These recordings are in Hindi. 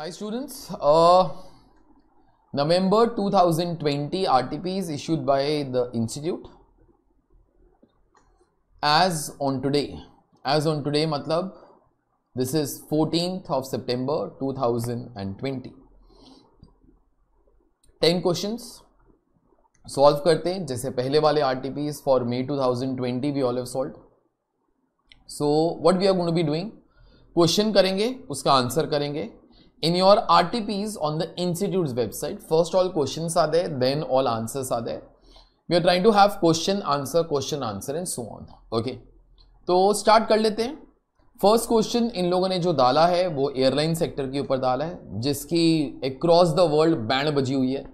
High students November 2020 RTP is issued by the institute as on today as on today मतलब this is fourteen of September two thousand and twenty ten question solve करते हैं जैसे पहले वाले R T P for May two thousand twenty we all have solve so what we are going be doing question करेंगे उसका आंसर करेंगे in your RTPs on the institute's website. First all questions are there, then all answer आ there. We are trying to have question answer, question answer and so on. Okay. तो स्टार्ट कर लेते हैं फर्स्ट क्वेश्चन इन लोगों ने जो डाला है वो एयरलाइन सेक्टर के ऊपर डाला है जिसकी अक्रॉस द वर्ल्ड बैंड बजी हुई है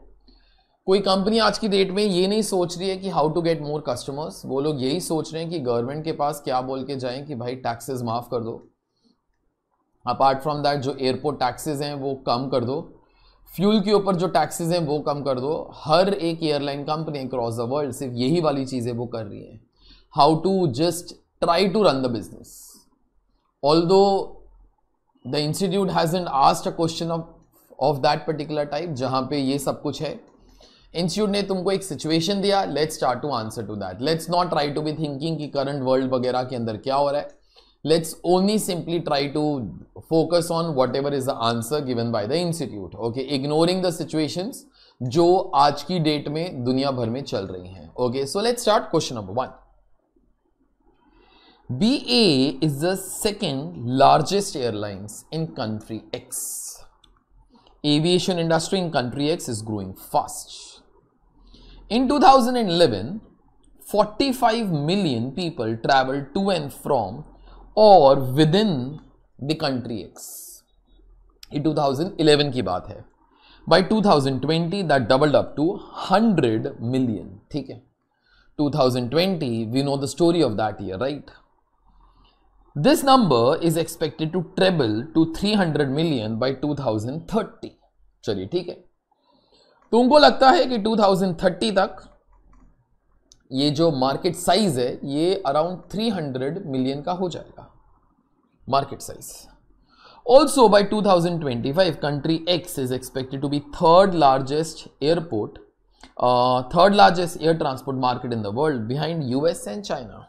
कोई कंपनी आज की डेट में ये नहीं सोच रही है कि how to get more customers वो लोग यही सोच रहे हैं कि गवर्नमेंट के पास क्या बोल के जाएं कि भाई टैक्सेस माफ़ कर दो अपार्ट फ्रॉम दैट जो एयरपोर्ट टैक्सेस हैं वो कम कर दो फ्यूल के ऊपर जो टैक्सेस हैं वो कम कर दो हर एक airline company across the world सिर्फ यही वाली चीज़ें वो कर रही हैं how to just try to run the business although the institute has and asked a question of of that particular type जहाँ पे ये सब कुछ है इंस्टीट्यूट ने तुमको एक सिचुएशन दिया let's start to answer to that let's not try to be thinking कि करंट वर्ल्ड वगैरह के अंदर क्या हो रहा है let's only simply try to focus on whatever is the answer given by the institute okay ignoring the situations जो आज की डेट में दुनिया भर में चल रही हैं okay so let's start question number one B A is the second largest airlines in country X aviation industry in country X is growing fast in 2011 45 million people traveled to and from और within the country X ये 2011 की बात है by 2020 thousand twenty that doubled up to hundred million ठीक है 2020 thousand twenty we know the story of that year right this number is expected to treble to three hundred million by two thousand thirty चलिए ठीक है तुमको तो लगता है कि 2030 तक ये जो मार्केट साइज़ है ये अराउंड 300 मिलियन का हो जाएगा market size also by 2025 country X is expected to be third largest airport third largest air transport market in the world behind US and China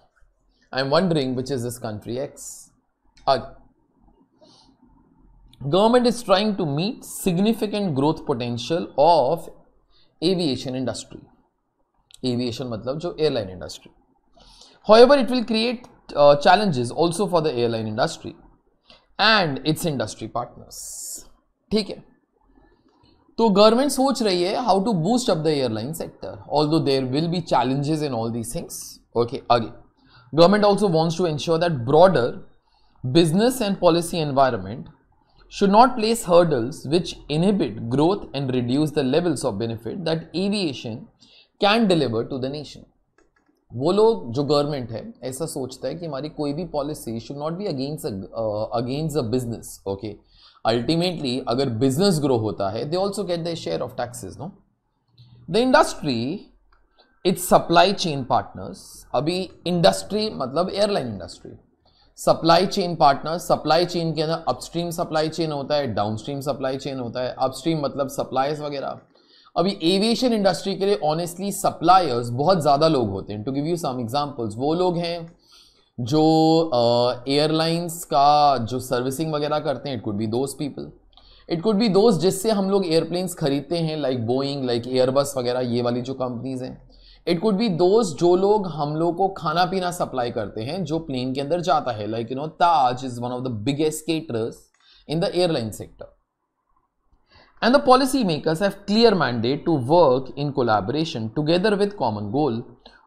I am wondering which is this country X government is trying to meet significant growth potential of aviation industry aviation मतलब जो airline industry however it will create challenges also for the airline industry and its industry partners ठीक है तो गवर्नमेंट सोच रही है how to boost up the airline sector although there will be challenges in all these things okay आगे government also wants to ensure that broader business and policy environment should not place hurdles which inhibit growth and reduce the levels of benefit that aviation can deliver to the nation वो लोग जो गवर्नमेंट है ऐसा सोचता है कि हमारी कोई भी policy should not be against against a business okay ultimately अगर बिजनेस ग्रो होता है they also get the share of taxes no the industry its supply chain partners अभी इंडस्ट्री मतलब airline industry supply chain partners supply chain के अंदर अपस्ट्रीम सप्लाई चेन होता है डाउनस्ट्रीम सप्लाई चेन होता है अपस्ट्रीम मतलब सप्लाईज वगैरह अभी एविएशन इंडस्ट्री के लिए ऑनेस्टली सप्लायर्स बहुत ज़्यादा लोग होते हैं to give you some examples वो लोग हैं जो एयरलाइंस uh, का जो सर्विसिंग वगैरह करते हैं it could be those people it could be those जिससे हम लोग एयरप्लेन्स खरीदते हैं लाइक बोइंग लाइक एयरबस वगैरह ये वाली जो कंपनीज हैं इट कुड बी दोज जो लोग हम लोग को खाना पीना सप्लाई करते हैं जो प्लेन के अंदर जाता है like you know Taj is one of the biggest caterers in the airline sector And the policy makers have clear mandate to work in collaboration together with common goal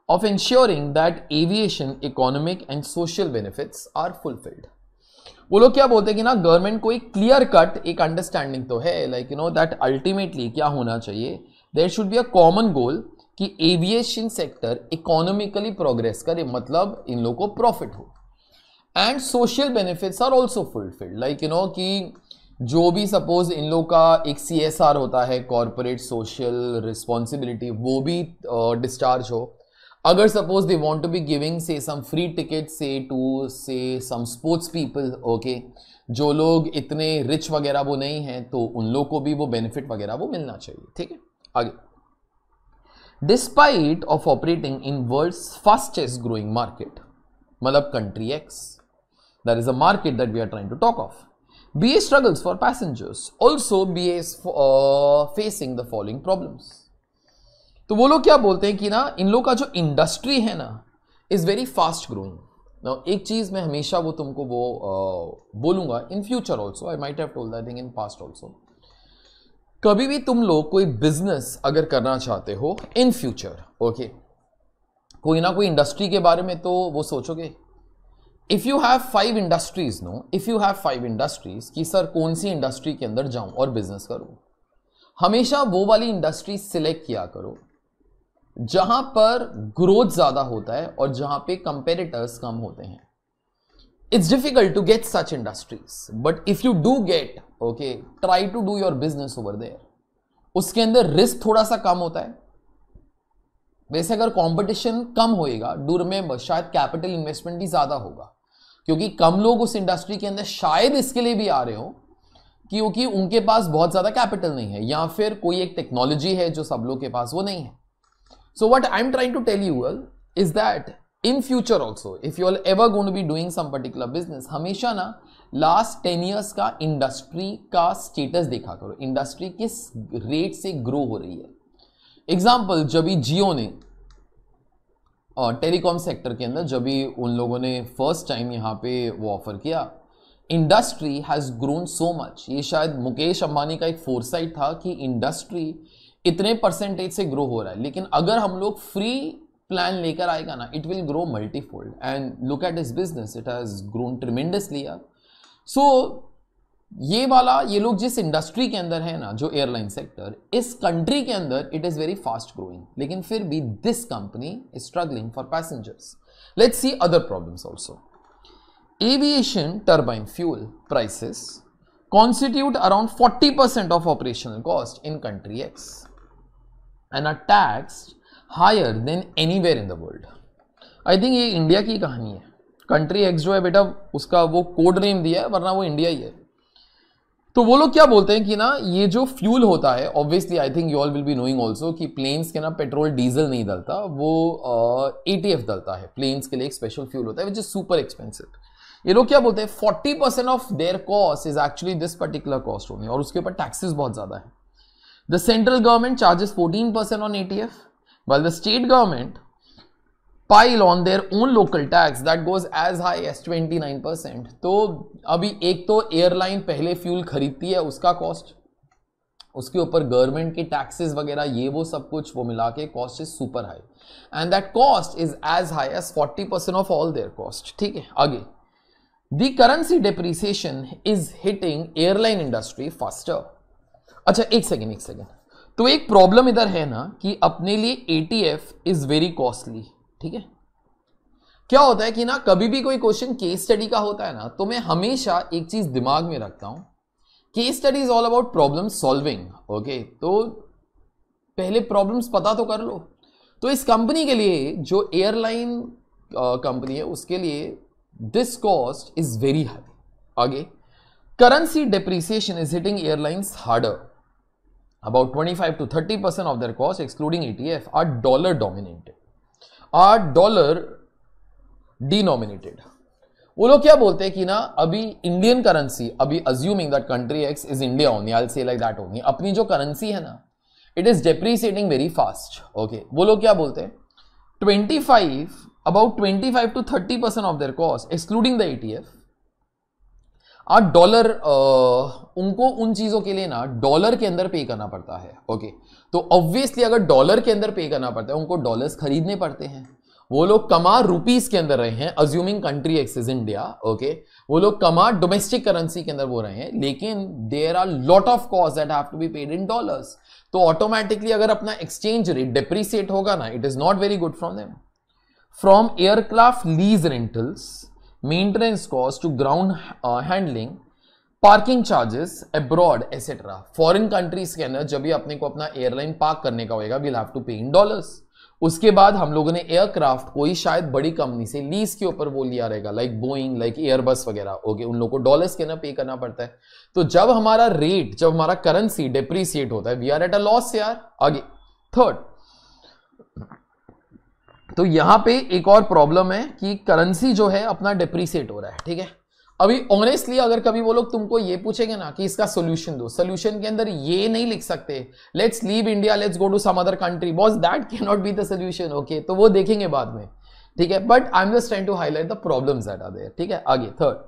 of ensuring that aviation economic and social benefits are fulfilled. वो लोग क्या बोलते हैं कि ना गवर्नमेंट को एक क्लियर कट एक अंडरस्टैंडिंग तो है like you know that ultimately क्या होना चाहिए there should be a common goal कि एविएशन सेक्टर इकोनॉमिकली प्रोग्रेस करे मतलब इन लोगों को प्रॉफिट हो and social benefits are also fulfilled like you know कि जो भी सपोज इन लोग का एक सी एस आर होता है कॉरपोरेट सोशल रिस्पॉन्सिबिलिटी वो भी डिस्चार्ज uh, हो अगर suppose they want to be giving say some free ticket say to say some sports people okay जो लोग इतने रिच वगैरह वो नहीं हैं तो उन लोग को भी वो बेनिफिट वगैरह वो मिलना चाहिए ठीक है आगे despite of operating in world fastest growing market मतलब country X that is a market that we are trying to talk of BA struggles for passengers. Also, BA is uh, facing the following problems. तो वो लोग क्या बोलते हैं कि ना इन लोग का जो इंडस्ट्री है ना इज़ वेरी फास्ट ग्रोइंग ना एक चीज़ मैं हमेशा वो तुमको वो uh, बोलूँगा in future also I might have told I in past also कभी भी तुम लोग कोई बिजनेस अगर करना चाहते हो इन फ्यूचर ओके कोई ना कोई इंडस्ट्री के बारे में तो वो सोचोगे if you have five industries no if you have five industries कि सर कौन सी इंडस्ट्री के अंदर जाऊं और बिजनेस करूं हमेशा वो वाली इंडस्ट्री सिलेक्ट किया करो जहां पर ग्रोथ ज्यादा होता है और जहां पे कंपेरेटर्स कम होते हैं it's difficult to get such industries but if you do get okay try to do your business over there उसके अंदर रिस्क थोड़ा सा कम होता है वैसे अगर कंपटीशन कम होएगा डूर में शायद कैपिटल इन्वेस्टमेंट भी ज्यादा होगा क्योंकि कम लोग उस इंडस्ट्री के अंदर शायद इसके लिए भी आ रहे हो क्योंकि उनके पास बहुत ज़्यादा कैपिटल नहीं है या फिर कोई एक टेक्नोलॉजी है जो सब लोग के पास वो नहीं है so what I am trying to tell you well is that in future also if you are ever gonna be doing some particular business हमेशा ना लास्ट टेन ईयर्स का इंडस्ट्री का स्टेटस देखा करो इंडस्ट्री किस रेट से ग्रो हो रही है एग्जाम्पल जब जियो ने टेलीकॉम सेक्टर के अंदर जब भी उन लोगों ने फर्स्ट टाइम यहाँ पे वो ऑफ़र किया industry has grown so much ये शायद मुकेश अंबानी का एक फोरसाइट था कि इंडस्ट्री इतने परसेंटेज से ग्रो हो रहा है लेकिन अगर हम लोग फ्री प्लान लेकर आएगा ना it will grow multifold and look at this business it has grown tremendously so ये वाला ये लोग जिस इंडस्ट्री के अंदर है ना जो एयरलाइन सेक्टर इस कंट्री के अंदर it is very fast growing लेकिन फिर भी this company is struggling for passengers let's see other problems also aviation turbine fuel prices around forty 40% of operational cost in country X and a tax higher than any in the world I think ये इंडिया की कहानी है कंट्री एक्स जो है बेटा उसका वो कोड नेम दिया है वरना वो इंडिया ही है तो वो लोग क्या बोलते हैं कि ना ये जो फ्यूल होता है obviously I think you all will be knowing also कि प्लेन्स के ना पेट्रोल डीजल नहीं डलता वो ए टी एफ डलता है प्लेन्स के लिए एक स्पेशल फ्यूल होता है विच इज सुपर एक्सपेंसिव ये लोग क्या बोलते हैं forty percent of their cost is actually this particular cost होनी और उसके ऊपर टैक्सेस बहुत ज़्यादा है the central government charges fourteen percent on A T F well the state government pile on their own local tax that goes as high as nine percent तो अभी एक तो एयरलाइन पहले फ्यूल खरीदती है उसका कॉस्ट उसके ऊपर गवर्नमेंट के टैक्सेस वगैरह ये वो सब कुछ वो मिला के cost is super high and that cost is as high as forty percent of all their cost ठीक है आगे the currency depreciation is hitting airline industry faster अच्छा एक सेकेंड एक सेकेंड तो एक प्रॉब्लम इधर है ना कि अपने लिए A T F is very costly ठीक है क्या होता है कि ना कभी भी कोई क्वेश्चन केस स्टडी का होता है ना तो मैं हमेशा एक चीज दिमाग में रखता हूं case study is all about problem solving okay तो पहले प्रॉब्लम्स पता तो कर लो तो इस कंपनी के लिए जो एयरलाइन कंपनी है उसके लिए this cost is very high आगे currency airline harder about twenty five to 25 percent of their cost excluding A T F are dollar dominated are dollar denominated वो लोग क्या बोलते हैं कि ना अभी इंडियन करेंसी अभी assuming that country X is India only I say like that only अपनी जो करेंसी है ना it is depreciating very fast okay वो लोग क्या बोलते हैं twenty five about twenty five to thirty percent of their cost excluding the E T F आज डॉलर उनको उन चीज़ों के लिए ना डॉलर के अंदर पे करना पड़ता है ओके तो ऑब्वियसली अगर डॉलर के अंदर पे करना पड़ता है उनको डॉलर्स खरीदने पड़ते हैं वो लोग कमा रुपीस के अंदर रहे हैं assuming country is India okay वो लोग कमा डोमेस्टिक करेंसी के अंदर वो रहे हैं लेकिन there are lot of cost that have to be paid in dollars तो ऑटोमेटिकली अगर अपना एक्सचेंज रेट डिप्रिसिएट होगा ना it is not very good from them from aircraft lease rentals maintenance cost to ground uh, handling parking charges abroad etcetera foreign countries के अंदर जब भी अपने को अपना एयरलाइन पार्क करने का होगा वील हैव टू पे इन डॉलर्स उसके बाद हम लोगों ने एयरक्राफ्ट कोई शायद बड़ी कंपनी से लीज के ऊपर वो लिया रहेगा लाइक बोइंग लाइक एयरबस वगैरह ओके उन लोगों को डॉलर्स के ना पे करना पड़ता है तो जब हमारा रेट जब हमारा करेंसी डिप्रीसिएट होता है we are at a loss यार आगे थर्ड तो यहां पे एक और प्रॉब्लम है कि करेंसी जो है अपना डिप्रीसिएट हो रहा है ठीक है अभी ऑनेस्टली अगर कभी वो लोग तुमको ये पूछेंगे ना कि इसका सोल्यूशन दो सोल्यूशन के अंदर ये नहीं लिख सकते let's leave India let's go to some other country boss that can not be the solution okay तो वो देखेंगे बाद में ठीक है but I am just trying to highlight the problem ठीक है आगे third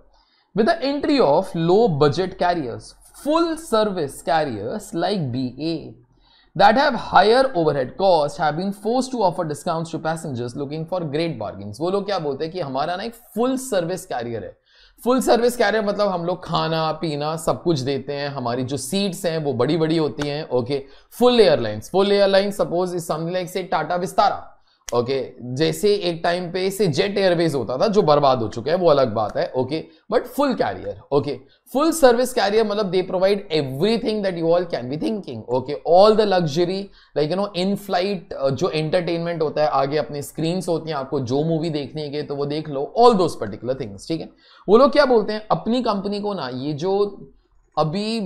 with the entry of low budget carriers full service carriers like B that have higher overhead cost have been forced to offer discounts to passengers looking for great bargains वो लोग क्या बोलते हैं कि हमारा ना एक फुल सर्विस कैरियर है फुल सर्विस कैरियर मतलब हम लोग खाना पीना सब कुछ देते हैं हमारी जो सीट्स हैं वो बड़ी बड़ी होती हैं okay full airlines full airlines suppose is something like say Tata Vistara okay okay, जैसे एक टाइम पे से जेट एयरवेज होता था जो बर्बाद हो चुका है वो अलग बात है okay but full carrier okay full service carrier मतलब they provide everything that you all can be thinking okay all the luxury like you know in flight जो एंटरटेनमेंट होता है आगे अपनी स्क्रीन होती हैं आपको जो मूवी देखनी है तो वो देख लो ऑल दोज पर्टिकुलर थिंग्स ठीक है वो लोग क्या बोलते हैं अपनी कंपनी को ना ये जो अभी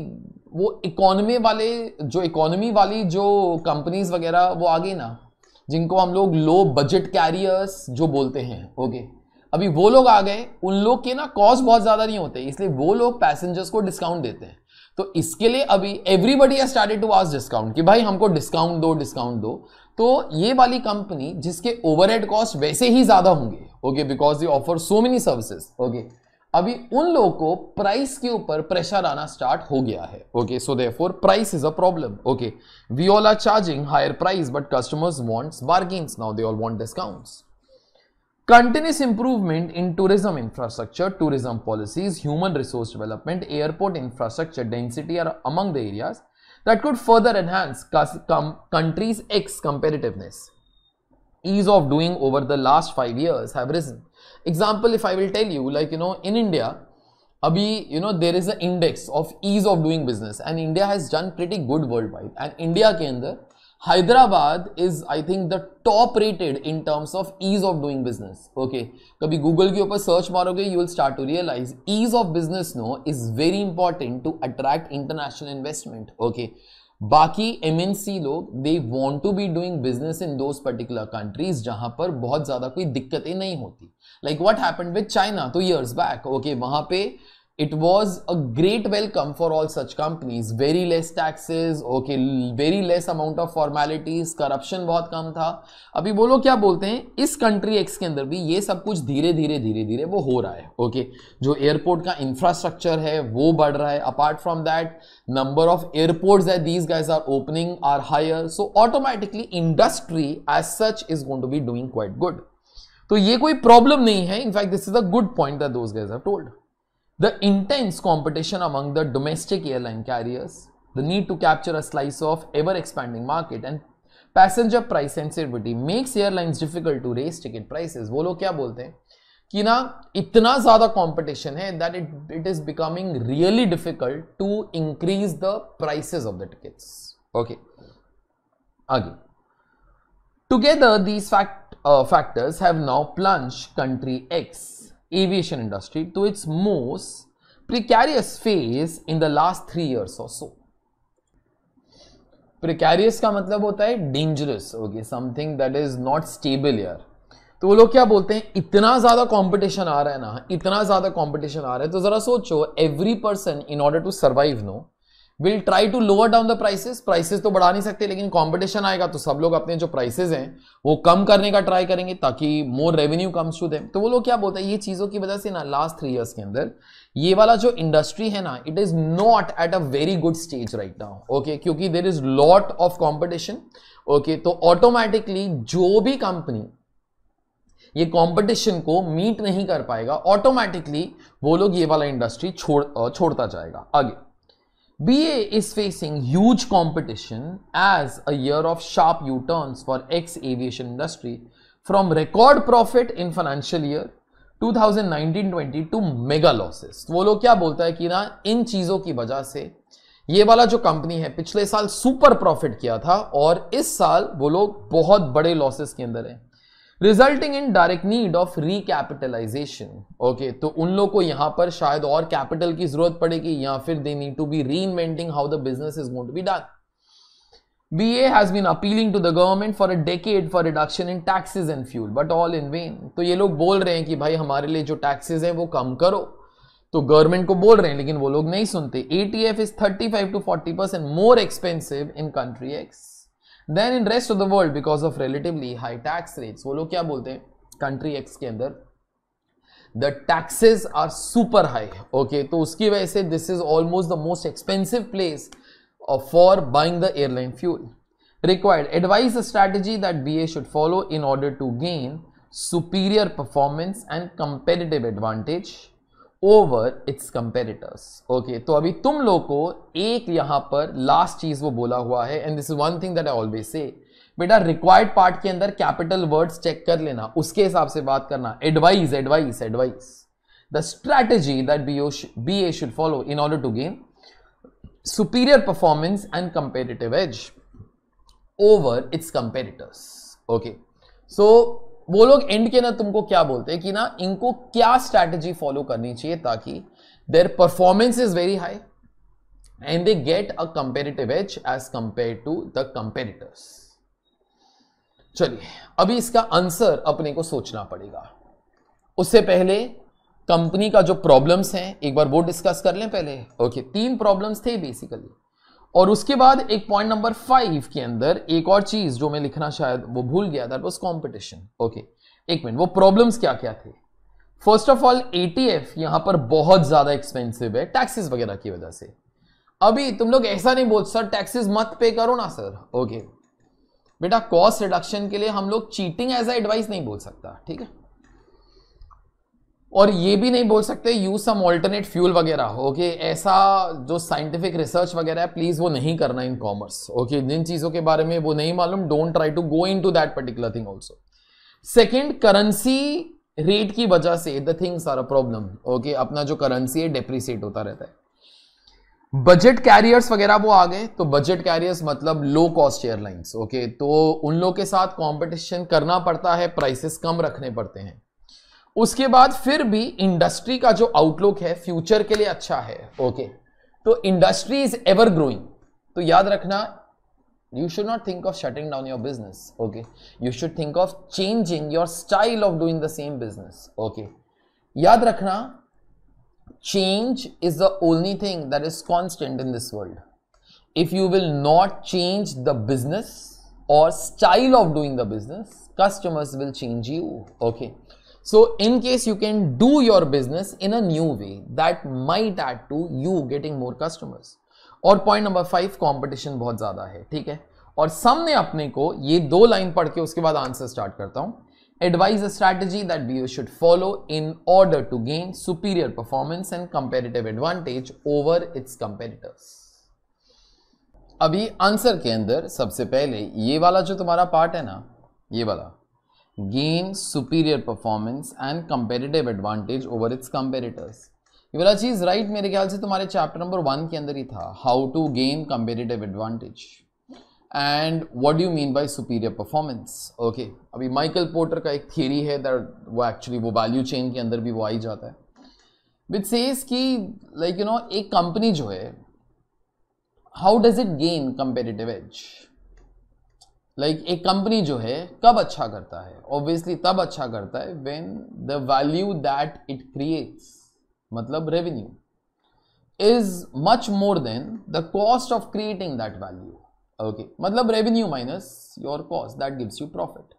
वो इकोनॉमी वाले जो इकोनॉमी वाली जो कंपनीज वगैरह वो आ गई ना जिनको हम लोग लो बजट कैरियर्स जो बोलते हैं ओके अभी वो लोग आ गए उन लोग के ना कॉस्ट बहुत ज़्यादा नहीं होते इसलिए वो लोग पैसेंजर्स को डिस्काउंट देते हैं तो इसके लिए अभी everybody has started to ask discount कि भाई हमको डिस्काउंट दो डिस्काउंट दो तो ये वाली कंपनी जिसके ओवरहेड कॉस्ट वैसे ही ज़्यादा होंगे okay because they offer so many services okay अभी उन लोगों को प्राइस के ऊपर प्रेशर आना स्टार्ट हो गया है okay so the price is a problem okay we all are charging higher price but customers wants bargains now they all want discount continuous improvement in tourism infrastructure tourism policies human resource development airport infrastructure density are among the areas that could further enhance countries X comparativeness ease of doing over the last five years है if I will tell you like you know in India अभी you know there is a index of ease of doing business and India has done pretty good world wide and India के अंदर Hyderabad is I think the top rated in terms of ease of doing business okay कभी गूगल के ऊपर सर्च मारोगे you will start to realise ease of business no is very important to attract international investment okay बाकी सी लोग they want to be doing business in those particular countries जहां पर बहुत ज्यादा कोई दिक्कतें नहीं होती like what happen with China two years back okay वहां पे it was a great welcome for all such companies very less taxes okay very less amount of formalities corruption बहुत कम था अभी बोलो क्या बोलते हैं इस कंट्री एक्स के अंदर भी ये सब कुछ धीरे धीरे धीरे धीरे वो हो रहा है ओके okay? जो एयरपोर्ट का इंफ्रास्ट्रक्चर है वो बढ़ रहा है apart from that number of airport है these guys are opening are higher so automatically industry as such is gonna be doing quite good तो ये कोई प्रॉब्लम नहीं है in fact this is a good point that those guys have told the intense competition among the domestic airline carriers the need to capture a slice of ever expanding market and passenger price sensitivity makes airlines difficult to raise ticket prices वो लोग क्या बोलते हैं कि ना इतना ज़्यादा कॉम्पिटिशन है that it it is becoming really difficult to increase the prices of the tickets okay आगे Together, these fact, uh, factors have now plunged country X, aviation industry, to its most precarious phase in the last 3 years or so. precarious ka matlab hota hai dangerous okay something that is not stable here तो वो लोग क्या बोलते हैं इतना ज्यादा कंपटीशन आ रहा है ना इतना ज्यादा कंपटीशन आ रहा है तो जरा सोचो every person in order to survive no will try to lower down the prices prices तो बढ़ा नहीं सकते लेकिन कंपटीशन आएगा तो सब लोग अपने जो प्राइसेस हैं वो कम करने का ट्राई करेंगे ताकि more revenue comes to them तो वो लोग क्या बोलते हैं ये चीज़ों की वजह से ना लास्ट थ्री ईयर्स के अंदर ये वाला जो इंडस्ट्री है ना it is not at a very good stage right now okay क्योंकि there is lot of competition okay तो ऑटोमेटिकली जो भी कंपनी ये कंपटीशन को मीट नहीं कर पाएगा ऑटोमेटिकली वो लोग ये वाला इंडस्ट्री छोड़ छोड़ता जाएगा आगे BA is facing huge competition as a year of sharp U-turns for ex-aviation industry from record profit in financial year 2019-20 to mega losses. वो लोग क्या बोलता है कि ना इन चीजों की वजह से ये वाला जो कंपनी है पिछले साल सुपर प्रॉफिट किया था और इस साल वो लोग बहुत बड़े लॉसेस के अंदर है resulting in direct need of recapitalisation okay तो उन लोग को यहां पर शायद और कैपिटल की जरूरत पड़ेगी या फिर they need to be reinventing how the business is going to be done B A has been appealing to the government for a decade for reduction in taxes and fuel but all in vain तो ये लोग बोल रहे हैं कि भाई हमारे लिए जो taxes हैं वो कम करो तो गवर्नमेंट को बोल रहे हैं लेकिन वो लोग नहीं सुनते A T F is thirty five to forty percent more expensive in country X than in rest of the world because of relatively high tax rates वो लोग क्या बोलते हैं कंट्री एक्स के अंदर the taxes are super high okay तो उसकी वजह से this is almost the most expensive place for buying the airline fuel required advice strategy that B A should follow in order to gain superior performance and comparative advantage over its comparators okay तो अभी तुम लोग को एक यहां पर लास्ट चीज वो बोला हुआ है and this is one thing that I always say बेटा रिक्वायर्ड पार्ट के अंदर कैपिटल वर्ड्स चेक कर लेना उसके हिसाब से बात करना advice advice advice the strategy that B O B A should follow in order to gain superior performance and comparative edge over its competitors okay so वो लोग एंड के ना तुमको क्या बोलते हैं कि ना इनको क्या स्ट्रैटेजी फॉलो करनी चाहिए ताकि their performance is very high and they get a comparative edge as compare to the comparators चलिए अभी इसका आंसर अपने को सोचना पड़ेगा उससे पहले कंपनी का जो प्रॉब्लम्स हैं एक बार वो डिस्कस कर लें पहले ओके okay, तीन प्रॉब्लम्स थे बेसिकली और उसके बाद एक पॉइंट नंबर फाइव के अंदर एक और चीज जो मैं लिखना शायद वो भूल गया था बस कॉम्पिटिशन ओके एक मिनट वो प्रॉब्लम्स क्या क्या थे फर्स्ट ऑफ ऑल एटीएफ यहां पर बहुत ज्यादा एक्सपेंसिव है टैक्सेस वगैरह की वजह से अभी तुम लोग ऐसा नहीं बोल सर टैक्सेस मत पे करो ना सर ओके बेटा कॉस्ट रिडक्शन के लिए हम लोग चीटिंग एज एडवाइस नहीं बोल सकता ठीक है और ये भी नहीं बोल सकते यूज सम ऑल्टरनेट फ्यूल वगैरह ओके ऐसा जो साइंटिफिक रिसर्च वगैरह है प्लीज वो नहीं करना इन कॉमर्स ओके जिन चीजों के बारे में वो नहीं मालूम don't try to go into that particular thing also second currency rate की वजह से the things are a problem okay अपना जो करेंसी है डेप्रिसिएट होता रहता है बजट कैरियर्स वगैरह वो आ गए तो बजट कैरियर्स मतलब लो कॉस्ट एयरलाइंस ओके तो उन लोगों के साथ कंपटीशन करना पड़ता है प्राइसेस कम रखने पड़ते हैं उसके बाद फिर भी इंडस्ट्री का जो आउटलुक है फ्यूचर के लिए अच्छा है ओके तो इंडस्ट्री इज एवर ग्रोइंग तो याद रखना you should not think of shutting down your business okay you should think of changing your style of doing the same business okay याद रखना change is the only thing that is constant in this world if you will not change the business और style of doing the business customers will change you okay So in case you can do your business in a new way that might add to you getting more customers. और पॉइंट नंबर फाइव कॉम्पिटिशन बहुत ज़्यादा है ठीक है और सामने अपने को ये दो लाइन पढ़ के उसके बाद आंसर स्टार्ट करता हूं advise strategy that B U should follow in order to gain superior performance and comparative advantage over its comparators अभी आंसर के अंदर सबसे पहले ये वाला जो तुम्हारा पार्ट है ना ये वाला gain superior performance and competitive advantage over its competitors ये वाला चीज राइट मेरे ख्याल से तुम्हारे चैप्टर नंबर वन के अंदर ही था how to gain competitive advantage and what do mean by superior performance okay अभी माइकल पोर्टर का एक थियरी है दैट वो एक्चुअली वो वैल्यू चेन के अंदर भी वो आई जाता है विथ सेज की लाइक यू नो एक कंपनी जो है how does it gain competitive edge like like, एक कंपनी जो है कब अच्छा करता है ऑब्वियसली तब अच्छा करता है when the value that it creates मतलब revenue is much more than the cost of creating that value okay मतलब revenue minus your cost that gives you profit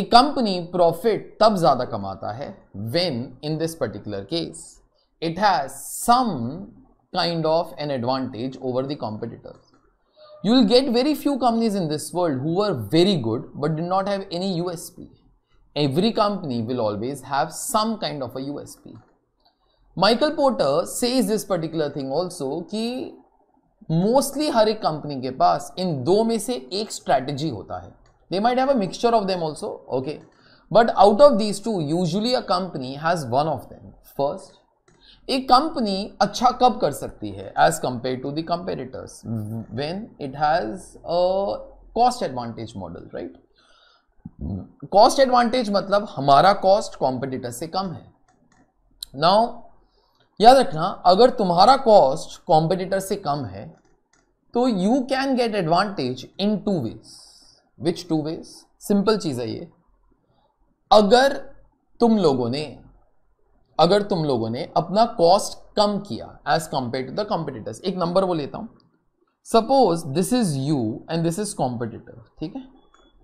एक कंपनी प्रॉफिट तब ज्यादा कमाता है when in this particular case it has some kind of an advantage over the competitors you will get very few companies in this world who were very good but did not have any USP. Every company will always have some kind of a USP. Michael Porter says this particular thing also ki mostly har ek company ke paas in do mein say, ek strategy They might have a mixture of them also, okay. But out of these two, usually a company has one of them. First, एक कंपनी अच्छा कब कर सकती है as compare to the when it has cost advantage model right cost advantage मतलब हमारा कॉस्ट कॉम्पिटिटर से कम है नाउ याद रखना अगर तुम्हारा कॉस्ट कॉम्पिटिटर से कम है तो you can get advantage in two ways which two ways simple चीज़ है ये अगर तुम लोगों ने अगर तुम लोगों ने अपना कॉस्ट कम किया as compare to the competitors एक नंबर वो लेता हूं suppose this is you and this is competitor ठीक है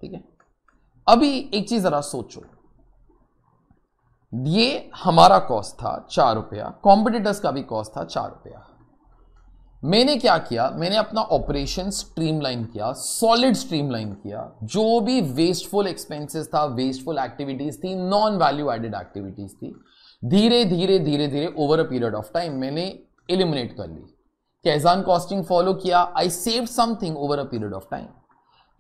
ठीक है अभी एक चीज जरा सोचो ये हमारा कॉस्ट था चार रुपया कॉम्पिटिटर्स का भी कॉस्ट था चार रुपया मैंने क्या किया मैंने अपना ऑपरेशन स्ट्रीमलाइन किया सॉलिड स्ट्रीमलाइन किया जो भी वेस्टफुल एक्सपेंसेस था वेस्टफुल एक्टिविटीज थी नॉन वैल्यू एडेड एक्टिविटीज थी धीरे धीरे धीरे धीरे over a period of time मैंने एलिमिनेट कर ली कैजान कॉस्टिंग फॉलो किया I save something over a period of time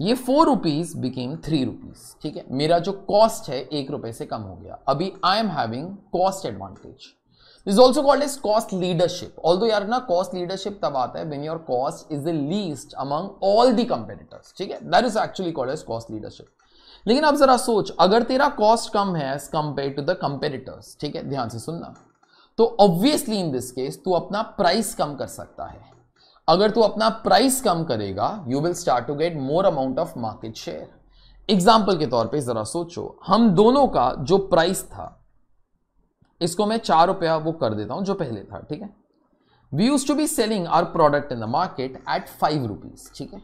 ये four rupees became three rupees ठीक है मेरा जो कॉस्ट है एक रुपए से कम हो गया अभी I am having cost advantage is also called is cost leadership although यार ना कॉस्ट लीडरशिप तब आता है when your cost is the least among all the competitors ठीक है that is actually called is cost leadership लेकिन अब जरा सोच अगर तेरा कॉस्ट कम है as compare to the competitors ठीक है ध्यान से सुनना तो ऑब्वियसली इन दिस केस तू अपना प्राइस कम कर सकता है अगर तू अपना प्राइस कम करेगा you will start to get more amount of market share example के तौर पे जरा सोचो हम दोनों का जो प्राइस था इसको मैं चार रुपया वो कर देता हूं जो पहले था ठीक है we use to be selling our product in the market at five rupees ठीक है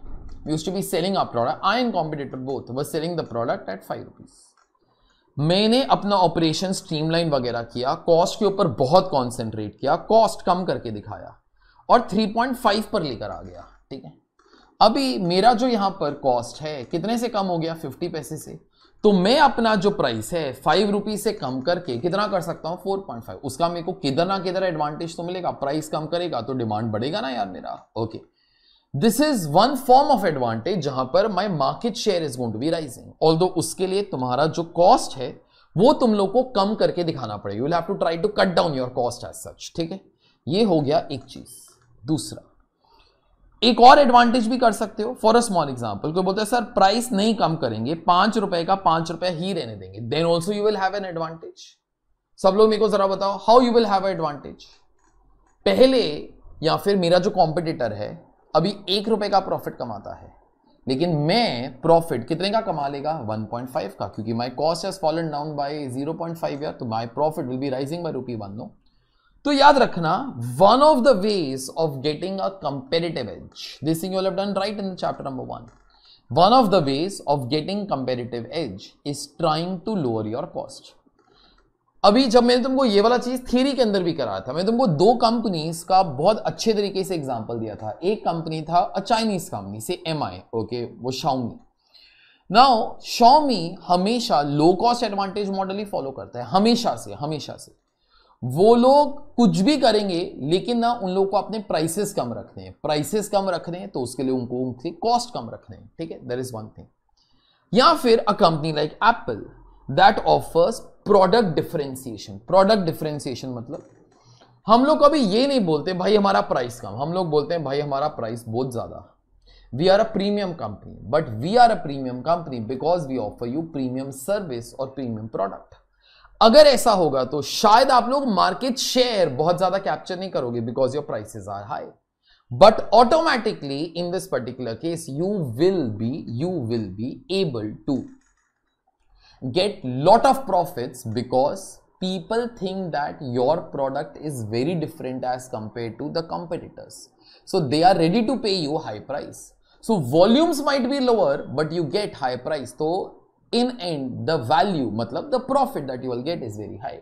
we use to be selling our product and competitor both were selling the product at five rupees मैंने अपना ऑपरेशन स्ट्रीमलाइन वगैरह किया कॉस्ट के ऊपर बहुत कॉन्सेंट्रेट किया कॉस्ट कम करके दिखाया और 3.5 पर लेकर आ गया ठीक है अभी मेरा जो यहाँ पर कॉस्ट है कितने से कम हो गया 50 पैसे से तो मैं अपना जो प्राइस है फाइव रुपी से कम करके कितना कर सकता हूं फोर पॉइंट फाइव उसका मेरे को किधर ना किधर एडवांटेज तो मिलेगा प्राइस कम करेगा तो डिमांड बढ़ेगा ना यार मेरा okay this is one form of advantage जहां पर my market share is going to be rising all उसके लिए तुम्हारा जो कॉस्ट है वो तुम लोग को कम करके दिखाना पड़ेगा you have to try to cut down your cost as such ठीक है ये हो गया एक चीज दूसरा एक और एडवांटेज भी कर सकते हो फॉर अ स्मॉल एग्जाम्पल कोई बोलते हैं सर प्राइस नहीं कम करेंगे पांच रुपए का पांच रुपया ही रहने देंगे then also you will have an advantage सब लोग मेरे को जरा बताओ how you will have advantage पहले या फिर मेरा जो कॉम्पिटिटर है अभी एक रुपए का प्रॉफिट कमाता है लेकिन मैं प्रॉफिट कितने का कमा लेगा 1.5 का क्योंकि my cost has fallen down by 0.5 year तो my profit will be rising by rupee one no तो याद रखना one of the ways of getting a comparative edge this thing you have done right in chapter number one one of the ways of getting comparative edge is trying to lower your cost अभी जब मैंने तुमको ये वाला चीज थ्योरी के अंदर भी कराया था मैंने तुमको दो कंपनीज का बहुत अच्छे तरीके से एग्जांपल दिया था एक कंपनी था अ चाइनीज कंपनी से एम आई ओके वो शाओमी नाउ शाओमी हमेशा लो कॉस्ट एडवांटेज मॉडल ही फॉलो करता है हमेशा से हमेशा से वो लोग कुछ भी करेंगे लेकिन ना उन लोग को अपने प्राइसेस कम रखने हैं प्राइसेस कम रखने हैं तो उसके लिए उनको उनके कॉस्ट कम रखने हैं ठीक है दर इज वन थिंग या फिर a company like Apple that offers product differentiation product differentiation मतलब हम लोग कभी ये नहीं बोलते भाई हमारा प्राइस कम हम लोग बोलते हैं भाई हमारा प्राइस बहुत ज़्यादा we are a premium company but we are a premium company because we offer you premium service और प्रीमियम प्रोडक्ट अगर ऐसा होगा तो शायद आप लोग मार्केट शेयर बहुत ज्यादा कैप्चर नहीं करोगे because your prices are high but automatically in this particular case you will be you will be able to get lot of profit because people think that your product is very different as compare to the competitors so they are ready to pay you high price so volumes might be lower but you get high price तो इन एंड द वैल्यू मतलब the profit that you will get is very high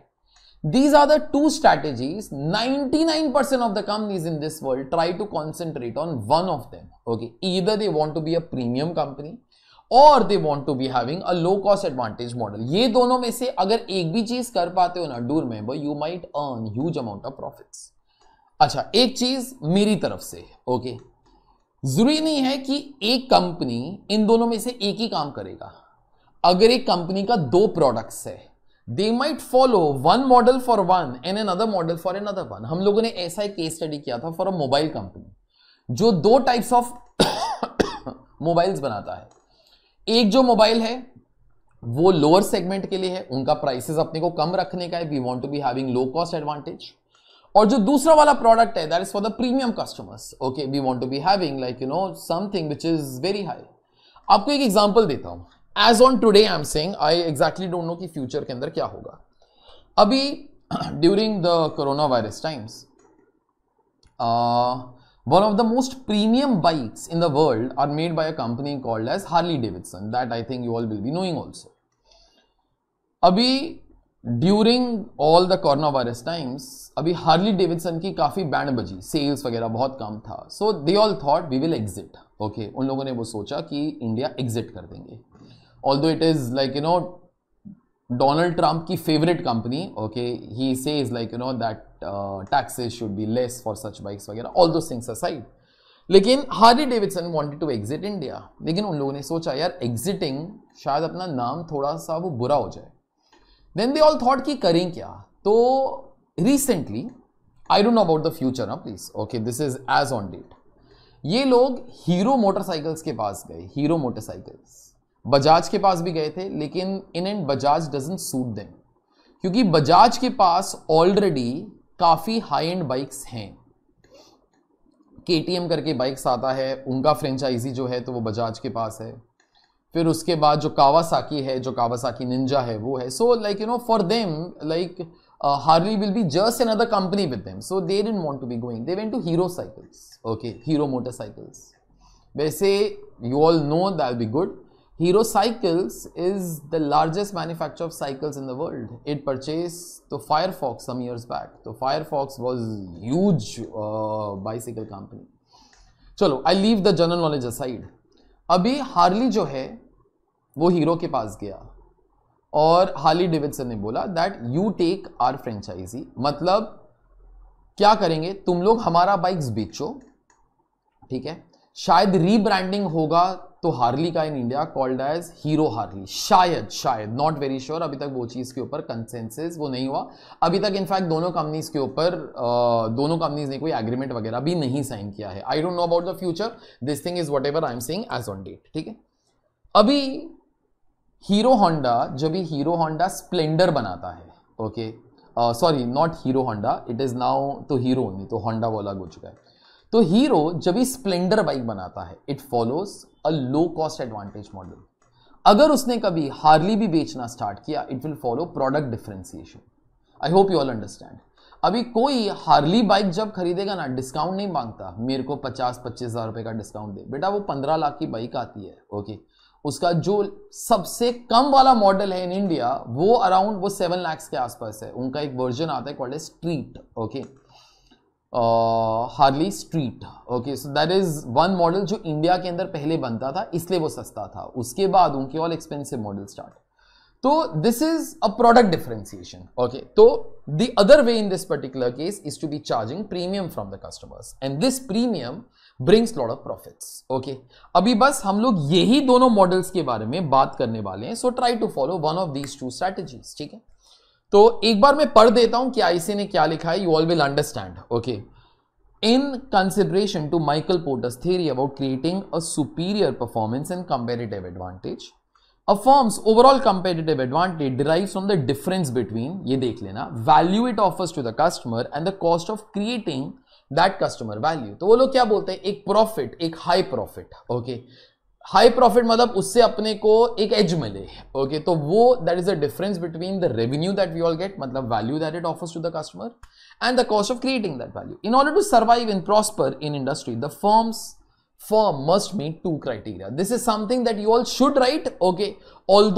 these are the two strategies 99% percent of the companies in this world try to concentrate on one of them okay either they want to be a premium company और they want to be having a low cost advantage model ये दोनों में से अगर एक भी चीज कर पाते हो ना do remember you might earn huge amount of profits अच्छा एक चीज मेरी तरफ से ओके जरूरी नहीं है कि एक कंपनी इन दोनों में से एक ही काम करेगा अगर एक कंपनी का दो प्रोडक्ट्स है they might follow one model for one and another model for another one हम लोगों ने ऐसा एक केस स्टडी किया था फॉर अ मोबाइल कंपनी जो दो टाइप्स ऑफ मोबाइल्स बनाता है एक जो मोबाइल है वो लोअर सेगमेंट के लिए है उनका प्राइसेस अपने को कम रखने का है we want to be having low cost advantage और जो दूसरा वाला प्रोडक्ट है that is for the premium customers okay we want to be having like you know something which is very high आपको एक एग्जांपल देता हूं as on today I am seeing I exactly don't know कि फ्यूचर के अंदर क्या होगा अभी during the corona virus times one of the most premium bikes in the world are made by a company called as Harley Davidson that I think you all will be knowing also अभी during all the corona virus times अभी हार्ली डेविडसन की काफ़ी बैंड बजी सेल्स वगैरह बहुत कम था so they all thought we will exit okay उन लोगों ने वो सोचा कि इंडिया एग्जिट कर देंगे although it is like you know Donald Trump की favourite company okay he says is like you know that taxes should be less for such bikes वगैरह ऑल दो थिंग्स असाइड लेकिन Harley Davidson wanted to exit India लेकिन उन लोगों ने सोचा यार एग्जिटिंग शायद अपना नाम थोड़ा सा वो बुरा हो जाए देन दे ऑल थॉट कि करें क्या तो recently I don't know about the future ना please okay this is as on date ये लोग हीरो मोटरसाइकिल्स के पास गए हीरो मोटरसाइकिल्स बजाज के पास भी गए थे लेकिन in end Bajaj doesn't suit them क्योंकि बजाज के पास ऑलरेडी काफ़ी हाई एंड बाइक्स हैं के करके बाइक्स आता है उनका फ्रेंचाइजी जो है तो वो बजाज के पास है फिर उसके बाद जो कावासाकी है जो कावासाकी निंजा है वो है so like you know for them like Harley will be just another company with them so they don't want to be going they went to Hero cycles okay Hero motorcycles वैसे you all know that be good Hero cycles is the largest manufacture of cycles in the world it purchase तो फॉक्स सम ईयर्स बैक तो Firefox was huge bicycle company चलो I leave the general knowledge aside अभी हार्ली जो है वो हीरो के पास गया और हार्ली डेविडसन ने बोला that you take our franchisee मतलब क्या करेंगे तुम लोग हमारा बाइक्स बेचो ठीक है शायद रीब्रांडिंग होगा तो हार्ली का in India called as Hero Harley शायद शायद नॉट वेरी श्योर अभी तक वो चीज़ के ऊपर कंसेंसिस वो नहीं हुआ अभी तक इनफैक्ट दोनों कंपनीज के ऊपर दोनों कंपनीज ने कोई एग्रीमेंट वगैरह भी नहीं साइन किया है I don't know about the future this thing is whatever I am seeing as on date ठीक है अभी हीरो होंडा जब ही हीरो होंडा स्प्लेंडर बनाता है okay sorry not Hero Honda it is now तो हीरो नहीं तो होंडा वो अलग हो चुका है तो हीरो जब ही स्प्लेंडर बाइक बनाता है it follows a low cost advantage model अगर उसने कभी हार्ली भी बेचना स्टार्ट किया it will follow product differentiation I hope you all understand अभी कोई हार्ली बाइक जब खरीदेगा ना डिस्काउंट नहीं मांगता मेरे को पचास पच्चीस हज़ार रुपए का डिस्काउंट दे बेटा वो पंद्रह लाख की बाइक आती है ओके उसका जो सबसे कम वाला मॉडल है इन इंडिया वो अराउंड वो सेवन लैक्स के आसपास है उनका एक वर्जन आता है called Street okay okay. Harley Street okay so that is one model जो इंडिया के अंदर पहले बनता था इसलिए वो सस्ता था उसके बाद उनके ऑल एक्सपेंसिव मॉडल स्टार्ट तो this is a product differentiation okay तो the other way in this particular case is to be charging premium from the customers and this premium brings lot of profits okay अभी बस हम लोग यही दोनों मॉडल्स के बारे में बात करने वाले हैं so try to follow one of these two strategies ठीक है तो एक बार मैं पढ़ देता हूं कि आईसी ने क्या लिखा है you all will understand okay in consideration to Michael Porter's theory about creating a superior performance and comparative advantage a forms overall comparative advantage derive from the difference between ये देख लेना value it offers to the customer and the cost of creating that customer value तो वो लोग क्या बोलते हैं एक प्रॉफिट एक high profit okay high profit मतलब उससे अपने को एक एज मिले ओके okay, तो वो that is the difference between the revenue that we all get मतलब value that it offers to the customer and the cost of creating that value in order to survive in prosper in industry the forms form must meet two criteria this is something that you all should write okay all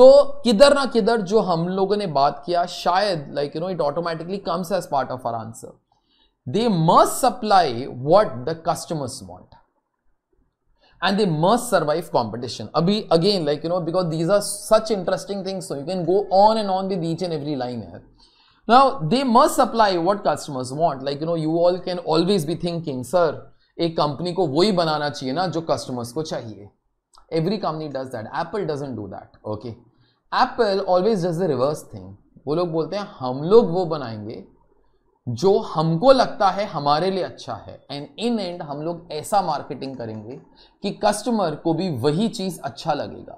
किधर ना किधर जो हम लोगों ने बात किया शायद like you know it automatically comes as part of our answer they must supply what the customers want and they must survive competition. Abhi, again, like, you know, because these are such interesting things, so you can go on and on with each and every line here. Now, they must supply what customers want. Like, you know, you all can always be thinking, sir, एक company ko wohi banana chahiye na jo customers ko chahiye every company does that apple doesn't do that okay apple always does the reverse thing वो लोग बोलते हैं हम लोग वो बनाएंगे जो हमको लगता है हमारे लिए अच्छा है एंड इन एंड हम लोग ऐसा मार्केटिंग करेंगे कि कस्टमर को भी वही चीज अच्छा लगेगा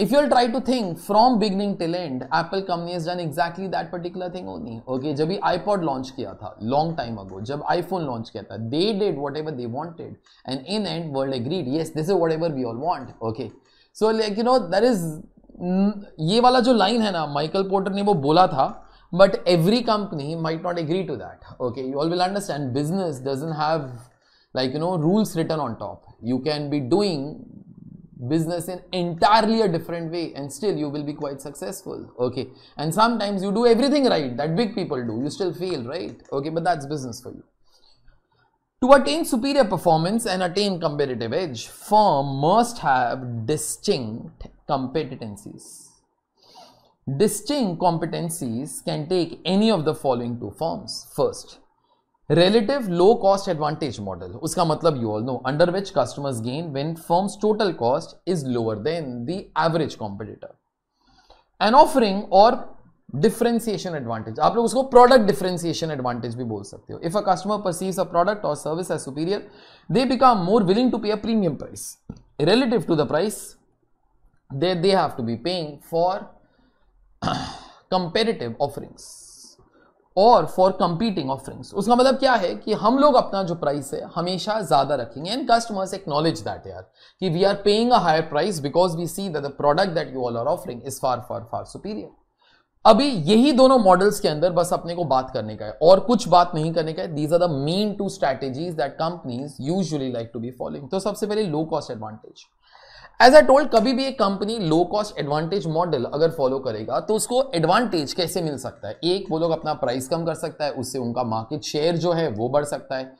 if you'll try to think from beginning till end Apple company is done exactly that particular thing only okay जब भी आईपॉड लॉन्च किया था लॉन्ग टाइम अगो जब आईफोन लॉन्च किया था they did whatever they wanted and in end world agreed ये this is whatever we all want okay so like you know there ये वाला जो लाइन है ना माइकल पोर्टर ने वो बोला था but every company might not agree to that okay you all will understand business doesn't have like you know rules written on top you can be doing business in entirely a different way and still you will be quite successful okay and sometimes you do everything right that big people do you still fail right okay but that's business for you to attain superior performance and attain competitive edge firm must have distinct competencies distinct competencies can take any of the following two forms. First, relative low cost advantage model. Uska matlab you all know under which customers gain when firm's total cost is lower than the average competitor. An offering or differentiation advantage. Aap log usko product differentiation advantage bhi If a customer perceives a product or service as superior, they become more willing to pay a premium price relative to the price they have to be paying for comparative offerings और फॉर कंपीटिंग ऑफरिंग्स उसका मतलब क्या है कि हम लोग अपना जो प्राइस है हमेशा ज़्यादा रखेंगे एंड कस्टमर्स एक्नॉलेज दैट यार कि we are paying a higher price because we see that the product that you all are offering is far far far superior अभी यही दोनों मॉडल्स के अंदर बस अपने को बात करने का है और कुछ बात नहीं करने का है these are the main two strategies that companies usually like to be following तो सबसे पहले low cost advantage as I told कभी भी एक company low cost advantage model अगर फॉलो करेगा तो उसको एडवांटेज कैसे मिल सकता है एक वो लोग अपना प्राइस कम कर सकता है उससे उनका मार्केट शेयर जो है वो बढ़ सकता है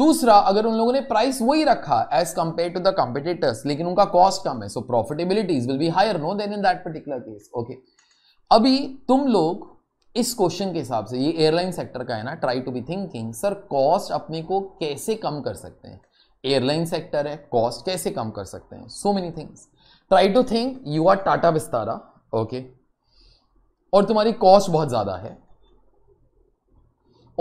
दूसरा अगर उन लोगों ने प्राइस वही रखा as compare to the competitors लेकिन उनका कॉस्ट कम है so profitabilities will be higher no then in that particular case okay अभी तुम लोग इस क्वेश्चन के हिसाब से ये एयरलाइन सेक्टर का है ना try to be thinking sir cost अपने को कैसे कम कर सकते हैं एयरलाइन सेक्टर है कॉस्ट कैसे कम कर सकते हैं so many things try to think you are Tata Vistara okay और तुम्हारी कॉस्ट बहुत ज़्यादा है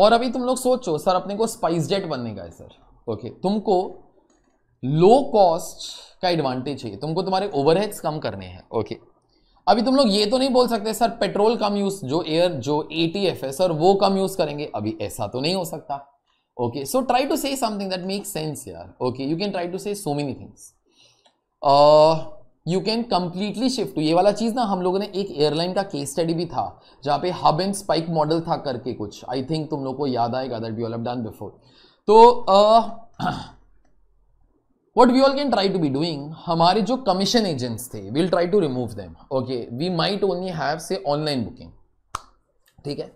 और अभी तुम लोग सोचो सर अपने को स्पाइस जेट बनने का है सर ओके okay. तुमको लो कॉस्ट का एडवांटेज चाहिए तुमको तुम्हारे ओवरहेड्स कम करने हैं ओके okay. अभी तुम लोग ये तो नहीं बोल सकते सर पेट्रोल कम यूज़ जो एयर जो ए है सर वो कम यूज़ करेंगे अभी ऐसा तो नहीं हो सकता okay so try to say something that makes sense यार okay you can try to say so many things you can completely shift ये वाला चीज़ ना हम लोगों ने एक एयरलाइन का केस स्टडी भी था जहाँ पे हब एंड स्पाइक मॉडल था करके कुछ आई थिंक तुम लोग को याद आएगा that we all have done before तो what we all can try to be doing हमारे जो कमीशन एजेंट्स थे we'll try to remove them okay we might only have say online booking ठीक है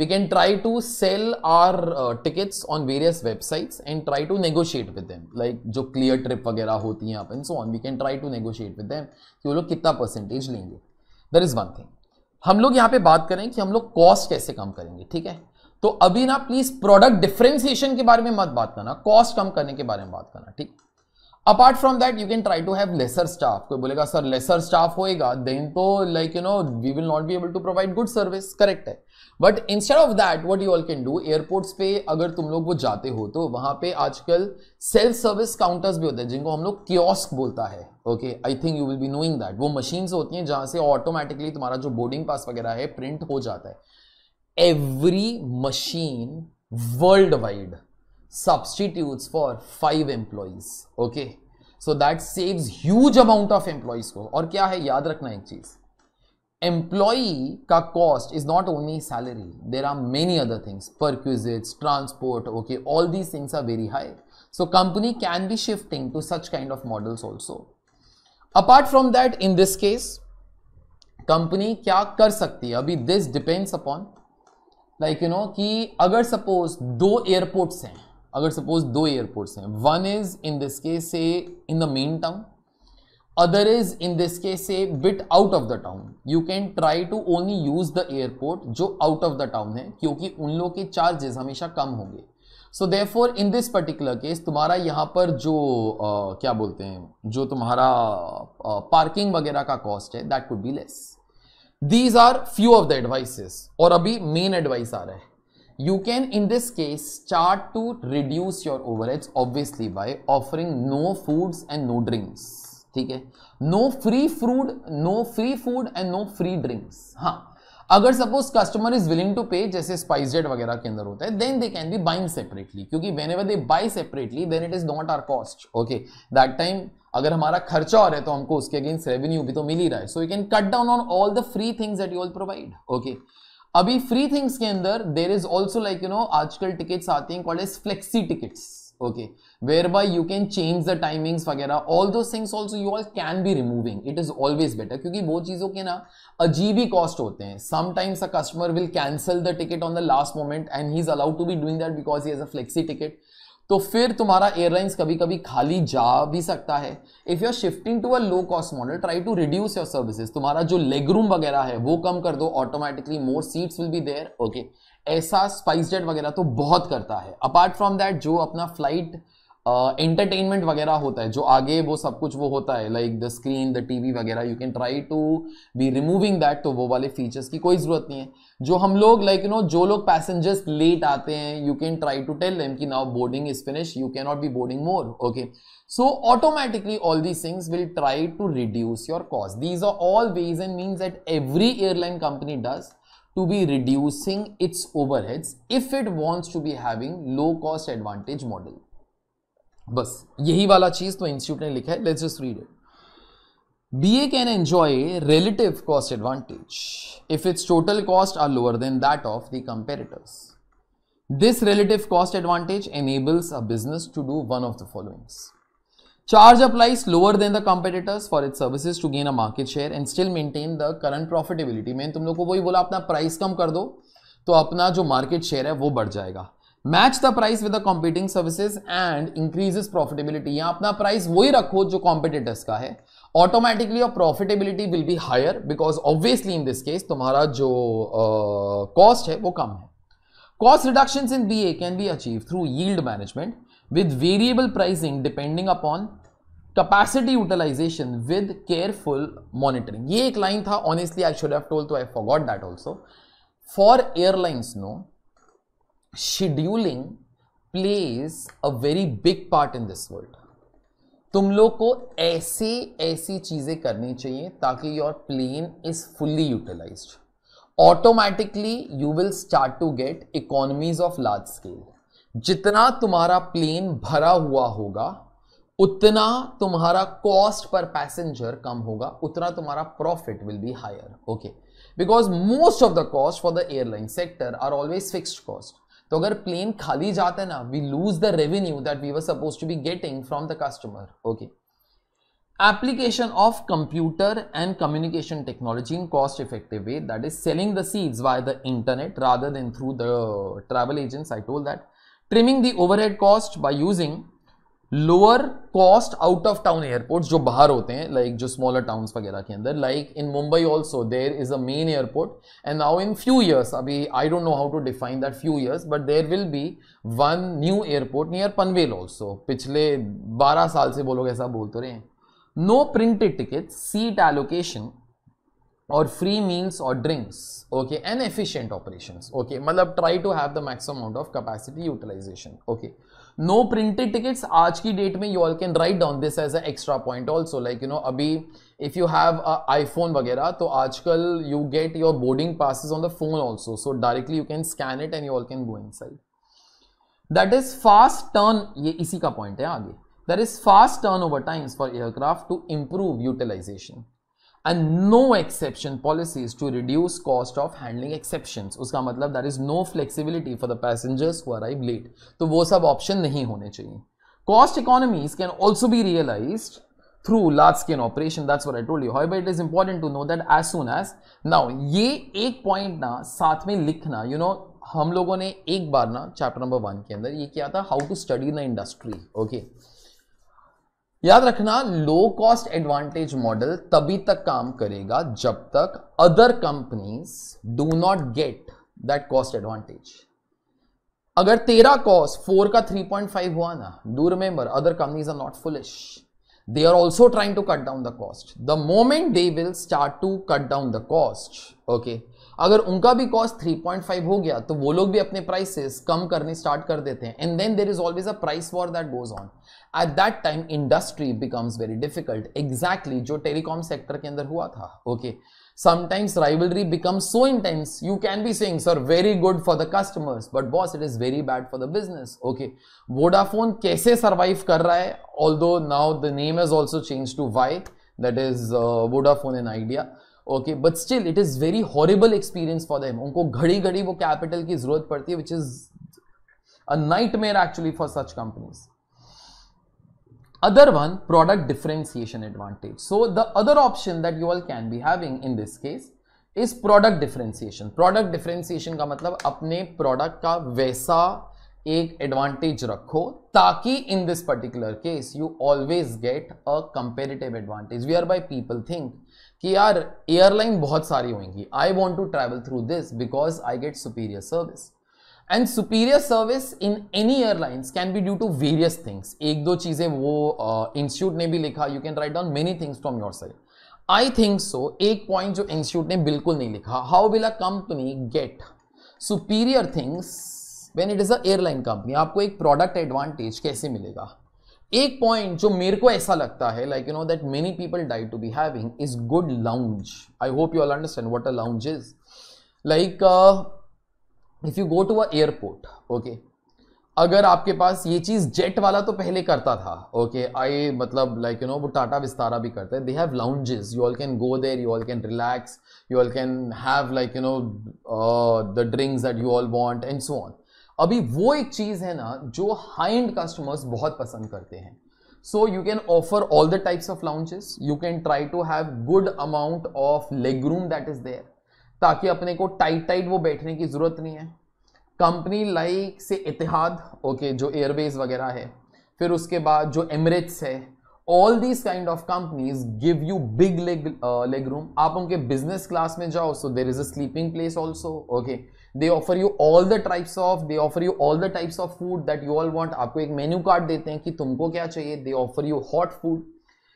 we can try to sell our uh, tickets on various websites and try to negotiate with them like जो clear trip वगैरह होती हैं आप and so on we can try to negotiate with them कि वो लोग कितना percentage लेंगे there is one thing हम लोग यहाँ पे बात करें कि हम लोग cost कैसे कम करेंगे ठीक है तो अभी ना प्लीज प्रोडक्ट डिफ्रेंसिएशन के बारे में मत बात करना कॉस्ट कम करने के बारे में बात करना ठीक apart from that you can try to have lesser staff कोई बोलेगा सर लेसर स्टाफ होएगा देन तो like you know we will not be able to provide good service correct है but instead of that what you all can do airports पे अगर तुम लोग वो जाते हो तो वहां पे आजकल सेल्फ सर्विस काउंटर्स भी होते हैं जिनको हम लोग क्योस्क बोलता है okay I think you will be knowing that वो मशीन्स होती हैं जहां से ऑटोमेटिकली तुम्हारा जो बोर्डिंग पास वगैरह है प्रिंट हो जाता है every machine worldwide substitute for five employees okay so that saves huge amount of employees को और क्या है याद रखना एक चीज एम्प्लॉई का cost is not only salary there are many other things perquisites transport okay all these things are very high so company can be shifting to such kind of models also apart from that in this case company क्या कर सकती है अभी this depends upon like you know कि अगर सपोज दो एयरपोर्ट्स हैं अगर सपोज दो एयरपोर्ट्स हैं one is in this case say in the main town other is in this case a bit out of the town you can try to only use the airport जो आउट ऑफ द टाउन है क्योंकि उन लोगों के चार्जेस हमेशा कम होंगे so they for in this particular case तुम्हारा यहाँ पर जो uh, क्या बोलते हैं जो तुम्हारा पार्किंग uh, वगैरह का कॉस्ट है that could be less these are few of the advices और अभी मेन एडवाइस आ रहा है you can in this case chart to reduce your overheads obviously by offering no foods and no drinks ठीक है no free food no free food and no free drinks हाँ अगर suppose customer is willing to pay जैसे स्पाइस जेट वगैरह के अंदर होता है then they can be buying separately क्योंकि whenever they buy separately then it is not our cost okay that time अगर हमारा खर्चा और है तो हमको उसके अगेंस्ट रेवेन्यू भी तो मिल ही रहा है so you can cut down on all the free things that you all provide okay अभी फ्री थिंग्स के अंदर there is also like you know आजकल टिकट्स आती हैं call is flexi tickets okay okay. whereby you can change the timings वगैरह all those things also you all can be removing it is always better क्योंकि वो चीज़ों के ना अजीब ही कॉस्ट होते हैं sometimes a customer will cancel the ticket on the last moment and he is allowed to be doing that because he has a flexi ticket तो फिर तुम्हारा एयरलाइंस कभी कभी खाली जा भी सकता है if you are shifting to a low cost model try to reduce your services तुम्हारा जो लेग रूम वगैरह है वो कम कर दो automatically more seats will be there okay ऐसा स्पाइस जेट वगैरह तो बहुत करता है अपार्ट फ्रॉम दैट जो अपना फ्लाइट uh, वगैरह होता है जो आगे वो सब कुछ वो होता है like the screen the TV वगैरह you can try to be removing that तो वो वाले फीचर्स की कोई ज़रूरत नहीं है जो हम लोग लाइक यू नो जो लोग पैसेंजर्स लेट आते हैं you can try to tell them कि now boarding is finish you can not be boarding more okay so automatically all these things will try to reduce your cost these are all ways and means at every airline company does to be reducing its overheads if it wants to be having low cost advantage model बस यही वाला चीज तो इंस्टीट्यूट ने लिखा है let's just read it B a can enjoy relative cost advantage if its total cost are lower than that of the comparators this relative cost advantage enables a business to do one of the followings charge applies lower than the competitors for its services to gain a market share and still maintain the current profitability मैंने तुम लोग को वही बोला अपना प्राइस कम कर दो तो अपना जो मार्केट शेयर है वो बढ़ जाएगा match the price with the competing services and increases profitability या अपना प्राइस वही रखो जो कॉम्पिटिटर्स का है ऑटोमेटिकली और profitability will be higher because obviously in this case तुम्हारा जो कॉस्ट uh, है वो कम है cost reduction in B a can be achieve through yield management with variable pricing depending upon capacity utilisation with careful monitoring ये एक लाइन था honestly I should have told तो I forgot that also for airlines no scheduling plays a very big part in this world तुम लोग को ऐसे ऐसी चीज़ें करनी चाहिए ताकि your plane is fully utilise automatically you will start to get economies of large scale जितना तुम्हारा प्लेन भरा हुआ होगा उतना तुम्हारा कॉस्ट पर पैसेंजर कम होगा उतना तुम्हारा profit will be higher okay because most of the cost for the airline sector are always fixed cost तो अगर प्लेन खाली जाता है ना we lose the revenue that we were suppose to be getting from the customer okay application of computer and communication technology in cost effective way that is selling the seats by the internet rather than through the travel agents I toll that trimming the overhead cost by using lower cost out of town airport जो बाहर होते हैं लाइक like जो स्मॉलर टाउन्स वगैरह के अंदर like in Mumbai also there is a main airport and now in few years अभी I don't know how to define that few years but there will be one new airport near Panvel also पिछले बारह साल से बोलोग ऐसा बोलते रहे no printed ticket seat allocation और फ्री मील्स और drinks okay and efficient operation okay मतलब try to have the maximum amount of capacity utilisation okay no printed tickets आज की डेट में you all can write down this as a extra point also like you know अभी इफ़ यू हैव आईफोन वगैरह तो आजकल you get your boarding passes on the phone also so directly you can scan it and you all can go inside that is fast turn ये इसी का पॉइंट है आगे that is fast turn over times for aircraft to improve utilization and no exception policies to reduce cost of handling exception उसका मतलब that is no flexibility for the passengers who arrive late तो वो सब ऑप्शन नहीं होने चाहिए cost economies can also be realize through large scale operation that's where I told you high but it is important to know that as soon as now ये एक पॉइंट ना साथ में लिखना यू you नो know, हम लोगों ने एक बार ना चैप्टर नंबर वन के अंदर ये किया था how to study the industry okay याद रखना लो कॉस्ट एडवांटेज मॉडल तभी तक काम करेगा जब तक other companies do not get that cost advantage अगर तेरा कॉस्ट फोर का थ्री पॉइंट फाइव हुआ ना do remember other companies are not foolish they are also trying to cut down the cost the moment they will start to cut down the cost okay अगर उनका भी कॉस्ट 3.5 हो गया तो वो लोग भी अपने प्राइसेस कम करने स्टार्ट कर देते हैं and then there is always a price war that goes on at that time industry becomes very difficult exactly जो टेलीकॉम सेक्टर के अंदर हुआ था okay sometimes rivalry becomes so intense you can be saying sir very good for the customers but boss it is very bad for the business okay Vodafone कैसे सर्वाइव कर रहा है although now the name is also change to Vi that is Vodafone and Idea okay but still it is very horrible experience for them उनको घड़ी घड़ी वो कैपिटल की जरूरत पड़ती है which is a nightmare actually for such companies other one product differentiation advantage so the other option that you all can be having in this case is product differentiation product differentiation ka matlab apne product ka waisa ek advantage rakho taki in this particular case you always get a competitive advantage we are by people think ki yaar airline bahut sari होंगी I want to travel through this because I get superior service and superior service in any airlines can be due to various things एक दो चीज़ें वो इंस्टीट्यूट uh, ने भी लिखा you can write down many things from your side I think so एक पॉइंट जो इंस्टीट्यूट ने बिल्कुल नहीं लिखा how will a company get superior things when it is a airline company आपको एक प्रोडक्ट एडवांटेज कैसे मिलेगा एक पॉइंट जो मेरे को ऐसा लगता है like you know that many people die to be having is good lounge I hope you all understand what a lounge is like if you go to a airport okay अगर आपके पास ये चीज़ जेट वाला तो पहले करता था ओके okay, आई मतलब लाइक यू नो वो टाटा विस्तारा भी करते हैं they have lounges you all can go there you all can relax you all can have like you know the drinks that you all want and so on अभी वो एक चीज़ है ना जो हाई एंड कस्टमर्स बहुत पसंद करते हैं so you can offer all the types of lounges you can try to have good amount of leg room that is there ताकि अपने को टाइट टाइट वो बैठने की ज़रूरत नहीं है कंपनी लाइक से इतिहाद ओके जो एयरवेज वगैरह है फिर उसके बाद जो एमरेट्स है all these kind of companies give you big leg leg room आप उनके बिजनेस क्लास में जाओ so there is a sleeping place also okay they offer you all the types of they offer you all the types of food that you all want आपको एक मेन्यू कार्ड देते हैं कि तुमको क्या चाहिए they offer you hot food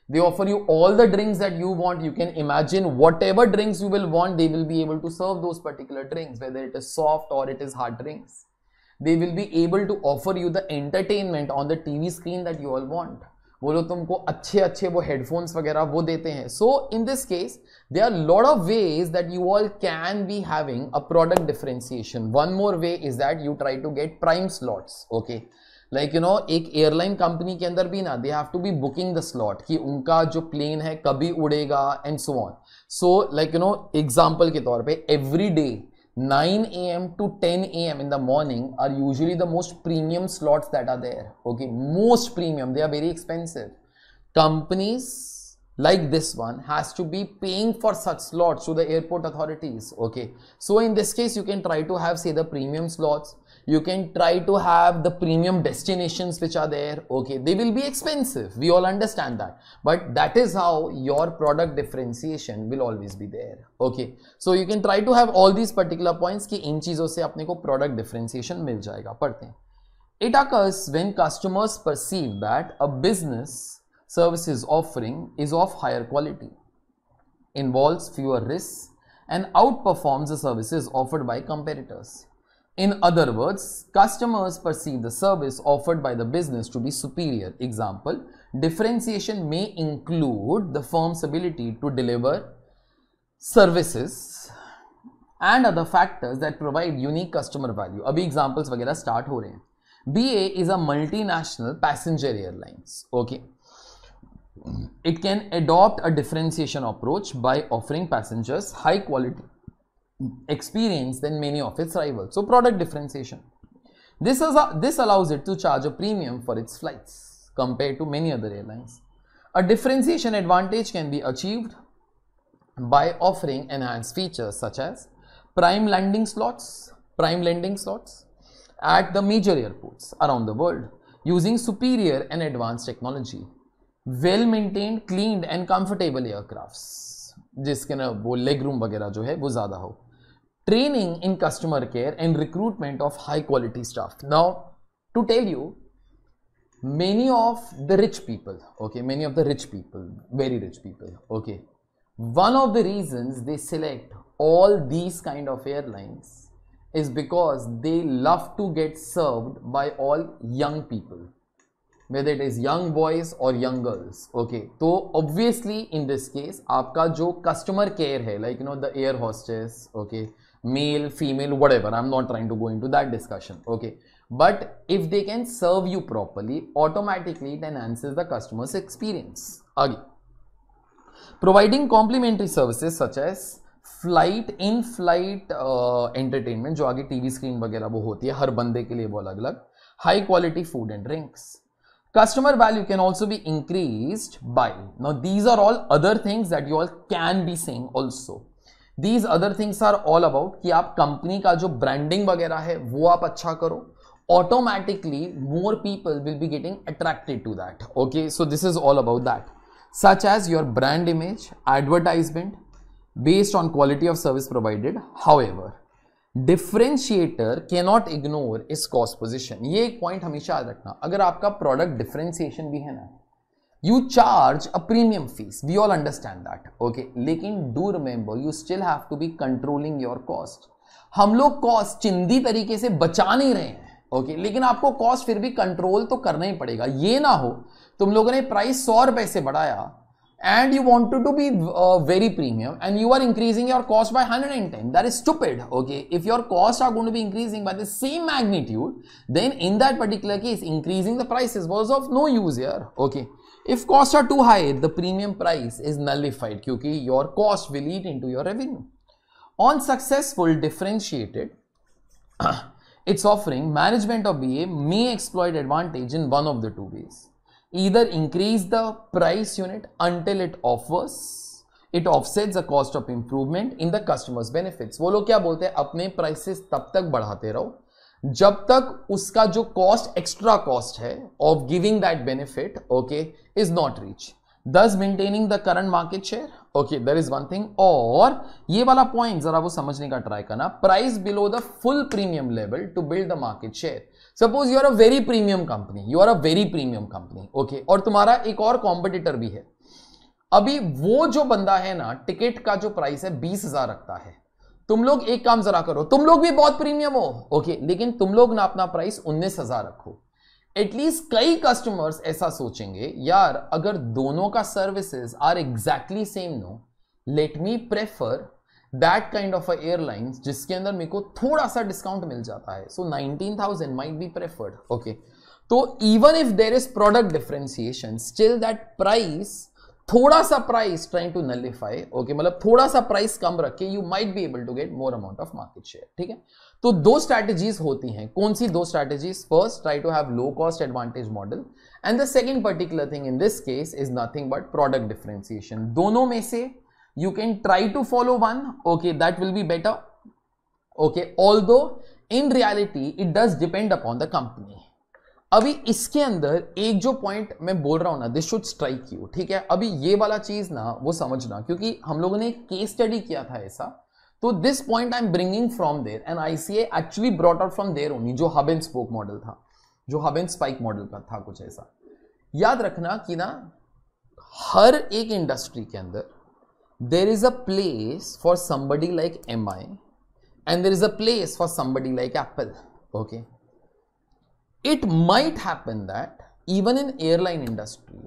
they offer you all the drinks that you want you can imagine whatever drinks you will want they will be able to serve those particular drinks whether it is soft or it is hard drinks they will be able to offer you the entertainment on the tv screen that you all want वो लोग तुमको अच्छे अच्छे वो हेडफोन्स वगैरह वो देते हैं so in this case there are lot of ways that you all can be having a product differentiation one more way is that you try to get prime slots okay okay? Like you know एक एयरलाइन कंपनी के अंदर भी ना they have to be booking the slot कि उनका जो प्लेन है कभी उड़ेगा and so on so like you know example के तौर पे every day 9 a.m. to 10 a.m. in the morning are usually the most premium slots that are there. Okay, most premium. They are very expensive. Companies like this one has to be paying for such slots to the airport authorities. Okay, so in this case, you can try to have say the premium slots you can try to have the premium destinations which are there okay they will be expensive we all understand that but that is how your product differentiation will always be there okay so you can try to have all these particular points ki in cheezon se apne ko product differentiation mil jayega padhte hain it occurs when customers perceive that a business services offering is of higher quality involves fewer risks and outperforms the services offered by competitors in other words, customers perceive the service offered by the business to be superior. Example, differentiation may include the firm's ability to deliver services and other factors that provide unique customer value. Abhi examples वगैरह start BA is a multinational passenger airlines. Okay. It can adopt a differentiation approach by offering passengers high quality experience than many of its rivals. So product differentiation. This, is a, this allows it to charge a premium for its flights compared to many other airlines. A differentiation advantage can be achieved by offering enhanced features such as prime landing slots, prime landing slots at the major airports around the world using superior and advanced technology, well-maintained, cleaned and comfortable aircrafts जिसके ना वो लेग रूम वगैरह जो है वो ज़्यादा हो training in customer care and recruitment of high quality staff. Now, to tell you, many of the rich people, okay, many of the rich people, very rich people, okay, one of the reasons they select all these kind of airlines is because they love to get served by all young people whether it is young boys or young girls okay so obviously in this case आपका जो customer care है like you know the air hostess okay male, female, whatever. I'm not trying to go into that discussion. Okay. But if they can serve you properly, automatically it enhances the customer's experience. Again, providing complimentary services such as flight in-flight uh, entertainment, जो आगे टीवी स्क्रीन वगैरह वो होती है हर बंदे के लिए वो customer value can also be increased by now these are all other things that you all can be saying also these other things are all about कि आप कंपनी का जो ब्रांडिंग वगैरह है वो आप अच्छा करो automatically more people will be getting attracted to that okay so this is all about that such as your brand image advertisement based on quality of service provided however however के नॉट इग्नोर इस कॉस्ट पोजिशन ये एक पॉइंट हमेशा याद रखना अगर आपका प्रोडक्ट डिफरेंशिएशन भी है ना you charge a premium fees we all understand that okay लेकिन do remember you still have to be controlling your cost हम लोग कॉस्ट चिंदी तरीके से बचा नहीं रहे हैं ओके okay, लेकिन आपको कॉस्ट फिर भी कंट्रोल तो करना ही पड़ेगा ये ना हो तुम लोगों ने प्राइस सौ रुपए से बढ़ाया and you wanted to be very premium and you are increasing your cost by hundred and ten that is stupid okay if your cost are going to be increasing by the same magnitude then in that particular case increasing the price is was of no use यर okay if cost are too high the premium price is nullified क्योंकि your cost will eat into your revenue on successful differentiated its offering management of be a may exploit advantage in one of the two ways either increase the price unit until it offers it offset the cost of improvement in the customers benefit वो लोग क्या बोलते हैं अपने प्राइसेस तब तक बढ़ाते रहो जब तक उसका जो कॉस्ट एक्स्ट्रा कॉस्ट है of giving that benefit okay is not reach thus maintaining the current market share okay there is one thing और ये वाला पॉइंट जरा वो समझने का ट्राई करना price below the full premium level to build the market share suppose you are a very premium company you are a very premium company okay और तुम्हारा एक और कॉम्पिटिटर भी है अभी वो जो बंदा है ना टिकट का जो प्राइस है बीस हजार रखता है तुम लोग एक काम जरा करो तुम लोग भी बहुत प्रीमियम हो ओके लेकिन तुम लोग ना अपना प्राइस उन्नीस हजार रखो एटलीस्ट कई कस्टमर्स ऐसा सोचेंगे यार अगर दोनों का services are exactly same no let me prefer that kind of airlines जिसके अंदर मेरे को थोड़ा सा डिस्काउंट मिल जाता है so nineteen thousand might be preferred okay तो even if there is product differentiation still that price थोड़ा सा price trying to nullify okay मतलब थोड़ा सा प्राइस कम रख के you might be able to get more amount of market share ठीक है तो दो स्ट्रैटेजीज होती हैं कौन सी दो strategies first try to have low cost advantage model and the second particular thing in this case is nothing but product differentiation दोनों में से you can try to follow one okay that will be better although in reality it does depend upon the company अभी इसके अंदर एक जो पॉइंट मैं बोल रहा हूं ना दिस शुड स्ट्राइक यू ठीक है अभी ये वाला चीज ना वो समझना क्योंकि हम लोगों ने केस स्टडी किया था ऐसा तो this point I am bringing from there and ICA actually brought out from there only जो हब एंड स्पोक मॉडल था जो हब एंड स्पाइक मॉडल का था कुछ ऐसा याद रखना कि ना हर एक इंडस्ट्री के अंदर there is a place for somebody like Mi and there is a place for somebody like Apple okay it might happen that even in airline industry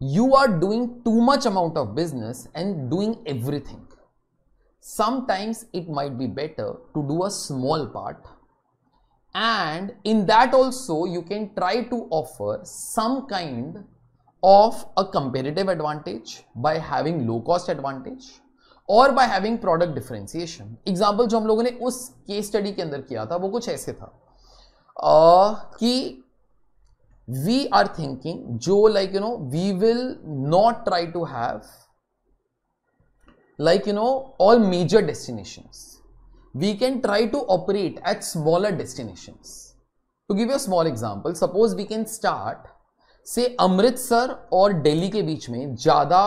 you are doing too much amount of business and doing everything sometimes it might be better to do a small part and in that also you can try to offer some kind of a competitive advantage by having low cost advantage और by having product differentiation example जो हम लोगों ने उस केस स्टडी के अंदर किया था वो कुछ ऐसे था कि वी आर थिंकिंग जो like you know we will not try to have like you know all major destination we can try to operate at smaller destination to give a small example suppose we can start से अमृतसर और दिल्ली के बीच में ज्यादा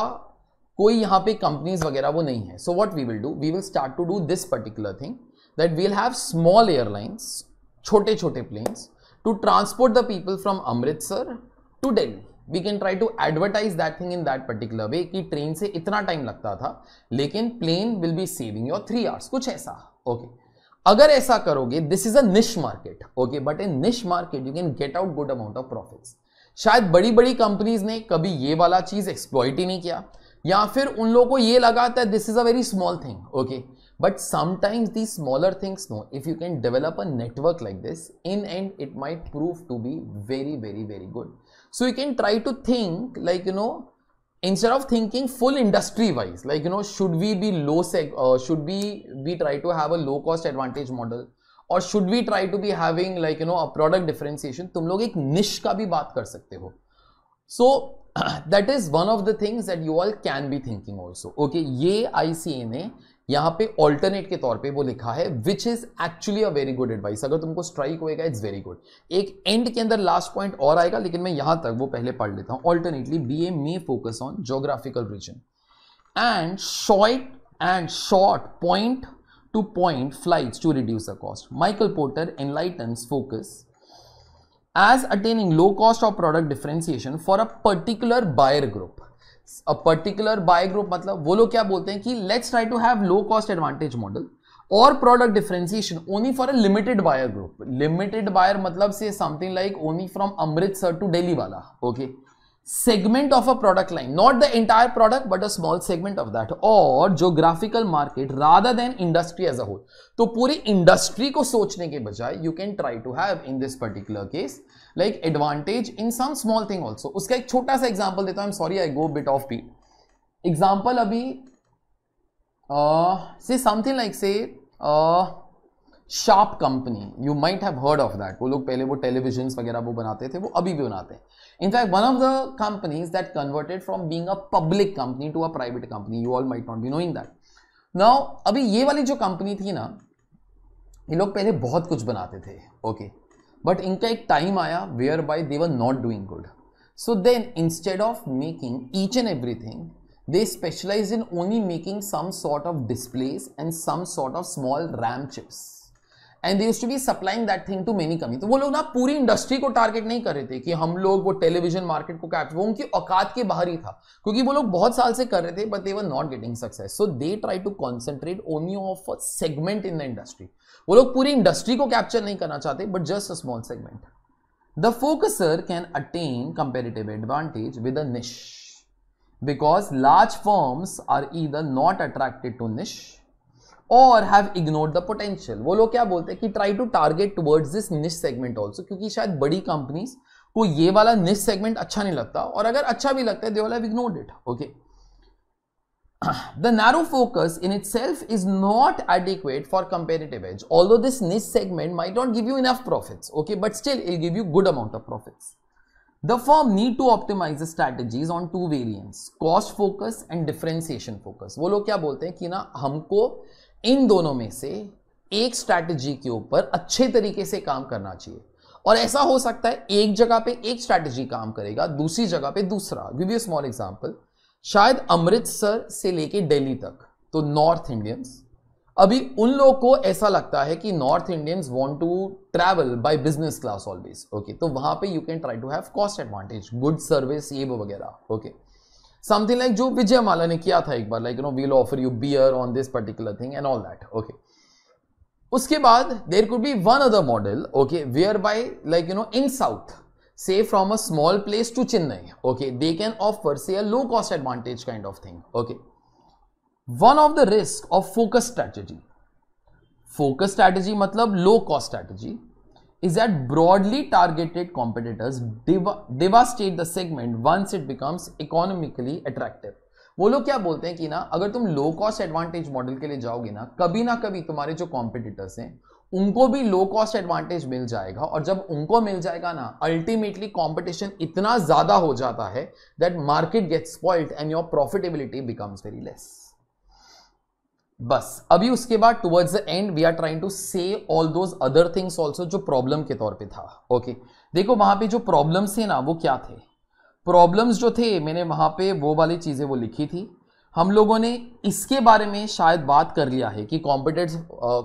कोई यहां पर कंपनीज वगैरह वो नहीं है so what we will do we will start to do this particular thing that we'll have small airlines छोटे छोटे planes to transport the people from Amritsar to Delhi we can try to advertise that thing in that particular way कि ट्रेन से इतना टाइम लगता था लेकिन plane will be saving your three hours कुछ ऐसा ओके okay. अगर ऐसा करोगे दिस इज अ निश market okay but in niche market you can get out good amount of profits शायद बड़ी बड़ी कंपनीज ने कभी ये वाला चीज एक्सप्लॉइट ही नहीं किया या फिर उन लोगों को ये लगा था this is a very small thing okay but sometimes these smaller things no if you can develop a network like this in end it might prove to be very very very good so you can try to think like you know instead of thinking full industry wise like you know should we be low sec uh, should we we try to have a low cost advantage model और should we try to be having like you know a product differentiation तुम लोग एक निश का भी बात कर सकते हो so that is one of the things that you all can be thinking also okay ये आई सी ए ने यहां पे ऑल्टरनेट के तौर पे वो लिखा है which is actually a very good advice अगर तुमको स्ट्राइक होएगा इट्स वेरी गुड एक एंड के अंदर लास्ट पॉइंट और आएगा लेकिन मैं यहां तक वो पहले पढ़ लेता हूं alternately be a may focus on geographical region and short and short point to point flight to reduce a cost Michael Porter enlighten focus as attaining low cost of product differentiation for a particular buyer group a particular buy group मतलब वो लोग क्या बोलते हैं कि let's try to have low cost advantage model और product differentiation only for a limited buyer group limited buyer मतलब से something like only from Amritsar to Delhi वाला okay okay? segment of a product line not the entire product but a small segment of that or geographical market rather than industry as a whole तो पूरी इंडस्ट्री को सोचने के बजाय you can try to have in this particular case like advantage in some small thing also उसका एक छोटा सा एग्जाम्पल देता हूं sorry I go bit of P example अभी से something like say Sharp company you might have heard of that वो लोग पहले वो टेलीविजन वगैरह वो बनाते थे वो अभी भी बनाते हैं In fact, one of the companies that converted from being a public company to a private company, you all might not be knowing that. Now, अभी ये वाली जो कंपनी थी ना ये लोग पहले बहुत कुछ बनाते थे okay. But इनका एक टाइम आया whereby they were not doing good. So then, instead of making each and everything, they specialized in only making some sort of displays and some sort of small RAM chips. And they to be supplying that thing to many कमी तो वो लोग ना पूरी इंडस्ट्री को टारगेट नहीं कर रहे थे कि हम लोग वो टेलीविजन मार्केट को कैप्ट वो उनकी औकात के बाहर ही था क्योंकि वो लोग बहुत साल से कर रहे थे but they were not getting success so they try to concentrate only of a segment in the industry वो लोग पूरी इंडस्ट्री को कैप्चर नहीं करना चाहते but just a small segment the focuser can attain comparative advantage with a niche forms are either not attracted to niche और हैव इग्नोर्ड द पोटेंशियल वो लोग क्या बोलते हैं कि try to target towards this niche segment also क्योंकि शायद बड़ी कंपनीज को ये वाला निश सेगमेंट अच्छा नहीं लगता और अगर अच्छा भी लगता है they will have ignored it okay the narrow focus in itself is not adequate for competitive edge although this niche segment might not give you enough profits okay but still it'll give you good amount of profits the firm need to optimize the strategies on two variants cost focus and differentiation focus वो लोग क्या बोलते हैं कि ना हमको इन दोनों में से एक स्ट्रैटेजी के ऊपर अच्छे तरीके से काम करना चाहिए और ऐसा हो सकता है एक जगह पे एक स्ट्रैटेजी काम करेगा दूसरी जगह पे दूसरा गिव यू स्मॉल एग्जांपल शायद अमृतसर से लेके दिल्ली तक तो नॉर्थ इंडियंस अभी उन लोग को ऐसा लगता है कि North Indians want to travel by business class always okay तो वहां पे you can try to have cost advantage good service ये वो वगैरह ओके okay. समथिंग लाइक जो विजय माला ने किया था एक बार like you know we'll offer you beer on this particular thing and all that okay उसके बाद there could be one other model okay where by like you know in south say from a small place to Chennai okay they can offer say a low cost advantage kind of thing okay one of the risk of focus strategy focus strategy मतलब low cost strategy is that broadly targeted competitors dev devastate the segment once it becomes economically attractive वो लोग क्या बोलते हैं कि ना अगर तुम लो कॉस्ट एडवांटेज मॉडल के लिए जाओगे ना कभी ना कभी तुम्हारे जो कॉम्पिटिटर्स हैं उनको भी लो कॉस्ट एडवांटेज मिल जाएगा और जब उनको मिल जाएगा ना अल्टीमेटली कंपटीशन इतना ज्यादा हो जाता है that market gets point and your profitability becomes very less बस अभी उसके बाद towards the end we are trying to say all those other things also जो प्रॉब्लम के तौर पे था ओके okay. देखो वहां पे जो प्रॉब्लम्स थे ना वो क्या थे प्रॉब्लम्स जो थे मैंने वहां पे वो वाली चीज़ें वो लिखी थी हम लोगों ने इसके बारे में शायद बात कर लिया है कि कॉम्पिटेटर्स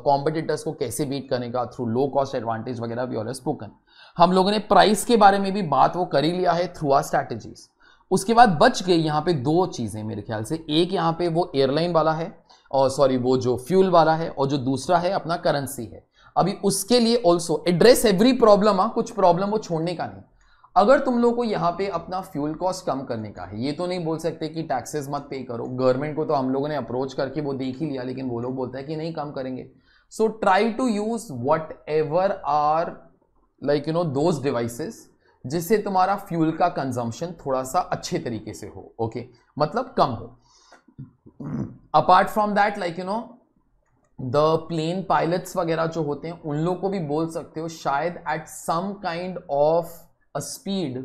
कॉम्पिटिटर्स को कैसे बीट करने का थ्रू लो कॉस्ट एडवांटेज वगैरह वी ऑल स्पोकन हम लोगों ने प्राइस के बारे में भी बात वो कर ही लिया है थ्रू आर स्ट्रैटेजीज़ उसके बाद बच गई यहाँ पे दो चीज़ें मेरे ख्याल से एक यहाँ पे वो एयरलाइन वाला है और सॉरी वो जो फ्यूल वाला है और जो दूसरा है अपना करेंसी है अभी उसके लिए ऑल्सो एड्रेस एवरी प्रॉब्लम आ कुछ प्रॉब्लम वो छोड़ने का नहीं अगर तुम लोग को यहाँ पे अपना फ्यूल कॉस्ट कम करने का है ये तो नहीं बोल सकते कि टैक्सेस मत पे करो गवर्नमेंट को तो हम लोगों ने अप्रोच करके वो देख ही लिया लेकिन वो लोग बोलते हैं कि नहीं कम करेंगे so try to use whatever are like you know those devices जिससे तुम्हारा फ्यूल का कंजम्पशन थोड़ा सा अच्छे तरीके से हो ओके okay? मतलब कम हो apart from that like you know the plane pilots वगैरह जो होते हैं उन लोग को भी बोल सकते हो शायद at some kind of a speed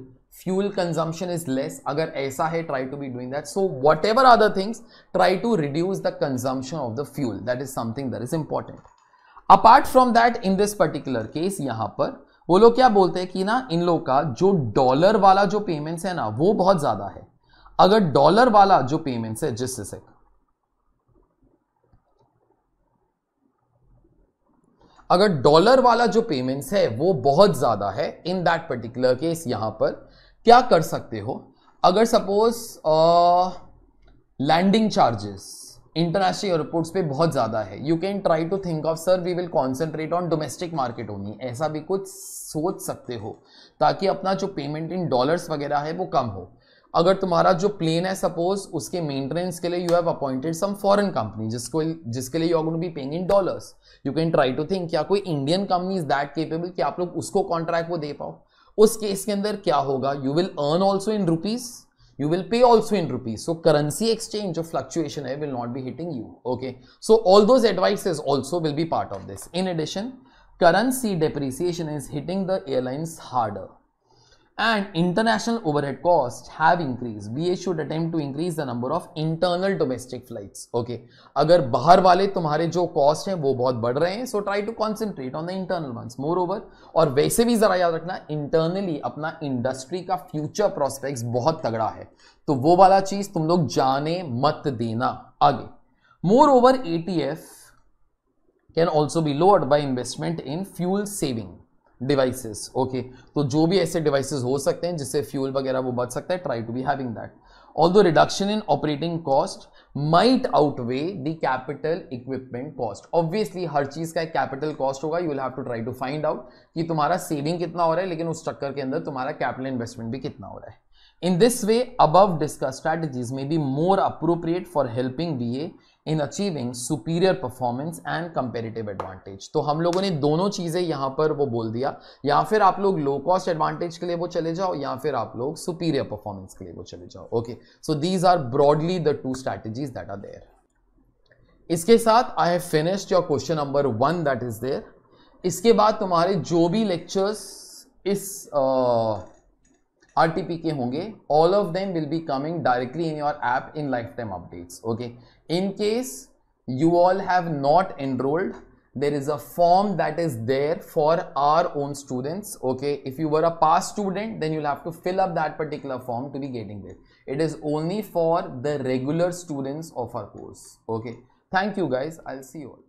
fuel consumption is less अगर ऐसा है try to be doing that so whatever other things try to reduce the consumption of the fuel that is something that is important apart from that in this particular case यहां पर वो लोग क्या बोलते हैं कि ना इन लोग का जो डॉलर वाला जो पेमेंट्स है ना वो बहुत ज्यादा है अगर डॉलर वाला जो पेमेंट्स है जिससे से अगर डॉलर वाला जो पेमेंट्स है वो बहुत ज्यादा है इन दैट पर्टिकुलर केस यहां पर क्या कर सकते हो अगर suppose landing charges international airports पे बहुत ज़्यादा है you can try to think of sir we will concentrate on domestic market only ऐसा भी कुछ सोच सकते हो ताकि अपना जो पेमेंट इन डॉलर्स वगैरह है वो कम हो अगर तुम्हारा जो प्लेन है सपोज उसके मेंटेनेंस के लिए you have appointed some foreign company जिसको जिसके लिए you are be paying in dollars you can try to think क्या कोई Indian company is that capable कि आप लोग उसको कॉन्ट्रैक्ट वो दे पाओ उस केस के अंदर क्या होगा you will earn also in rupees you will pay also in rupees so currency exchange or fluctuation I will not be hitting you okay so all those advices also will be part of this in addition currency depreciation is hitting the airlines harder and international overhead costs have increased BA should attempt to increase the number of internal domestic flights okay अगर बाहर वाले तुम्हारे जो कॉस्ट हैं वो बहुत बढ़ रहे हैं so try to concentrate on the internal ones moreover और वैसे भी जरा याद रखना इंटरनली अपना इंडस्ट्री का फ्यूचर प्रोस्पेक्ट बहुत तगड़ा है तो वो वाला चीज तुम लोग जाने मत देना आगे moreover a can also be lowered by investment in fuel saving devices okay तो जो भी ऐसे डिवाइसेस हो सकते हैं जिससे फ्यूल वगैरह वो बच सकता है try to be having that although reduction in operating cost might outweigh the capital equipment cost obviously हर चीज का एक कैपिटल कॉस्ट होगा you will have to try to find out कि तुम्हारा सेविंग कितना हो रहा है लेकिन उस चक्कर के अंदर तुम्हारा कैपिटल इन्वेस्टमेंट भी कितना हो रहा है in this way above discuss strategies में be more appropriate for helping be a in achieving superior performance and comparative advantage तो हम लोगों ने दोनों चीज़ें यहां पर वो बोल दिया या फिर आप लोग लो कॉस्ट एडवांटेज के लिए वो चले जाओ या फिर आप लोग सुपीरियर परफॉर्मेंस के लिए वो चले जाओ okay so these are broadly the two strategies that are there इसके साथ I have finished your question number one that is there इसके बाद तुम्हारे जो भी लेक्चर्स इस uh, RTPK, के होंगे all of them will be coming directly in your app in life time updates you all have not enrolled there is a form that is there for our own students okay if you were a past student then you'll have to fill up that particular form to be getting there it is only for the regular students of our course okay thank you guys i'll see you all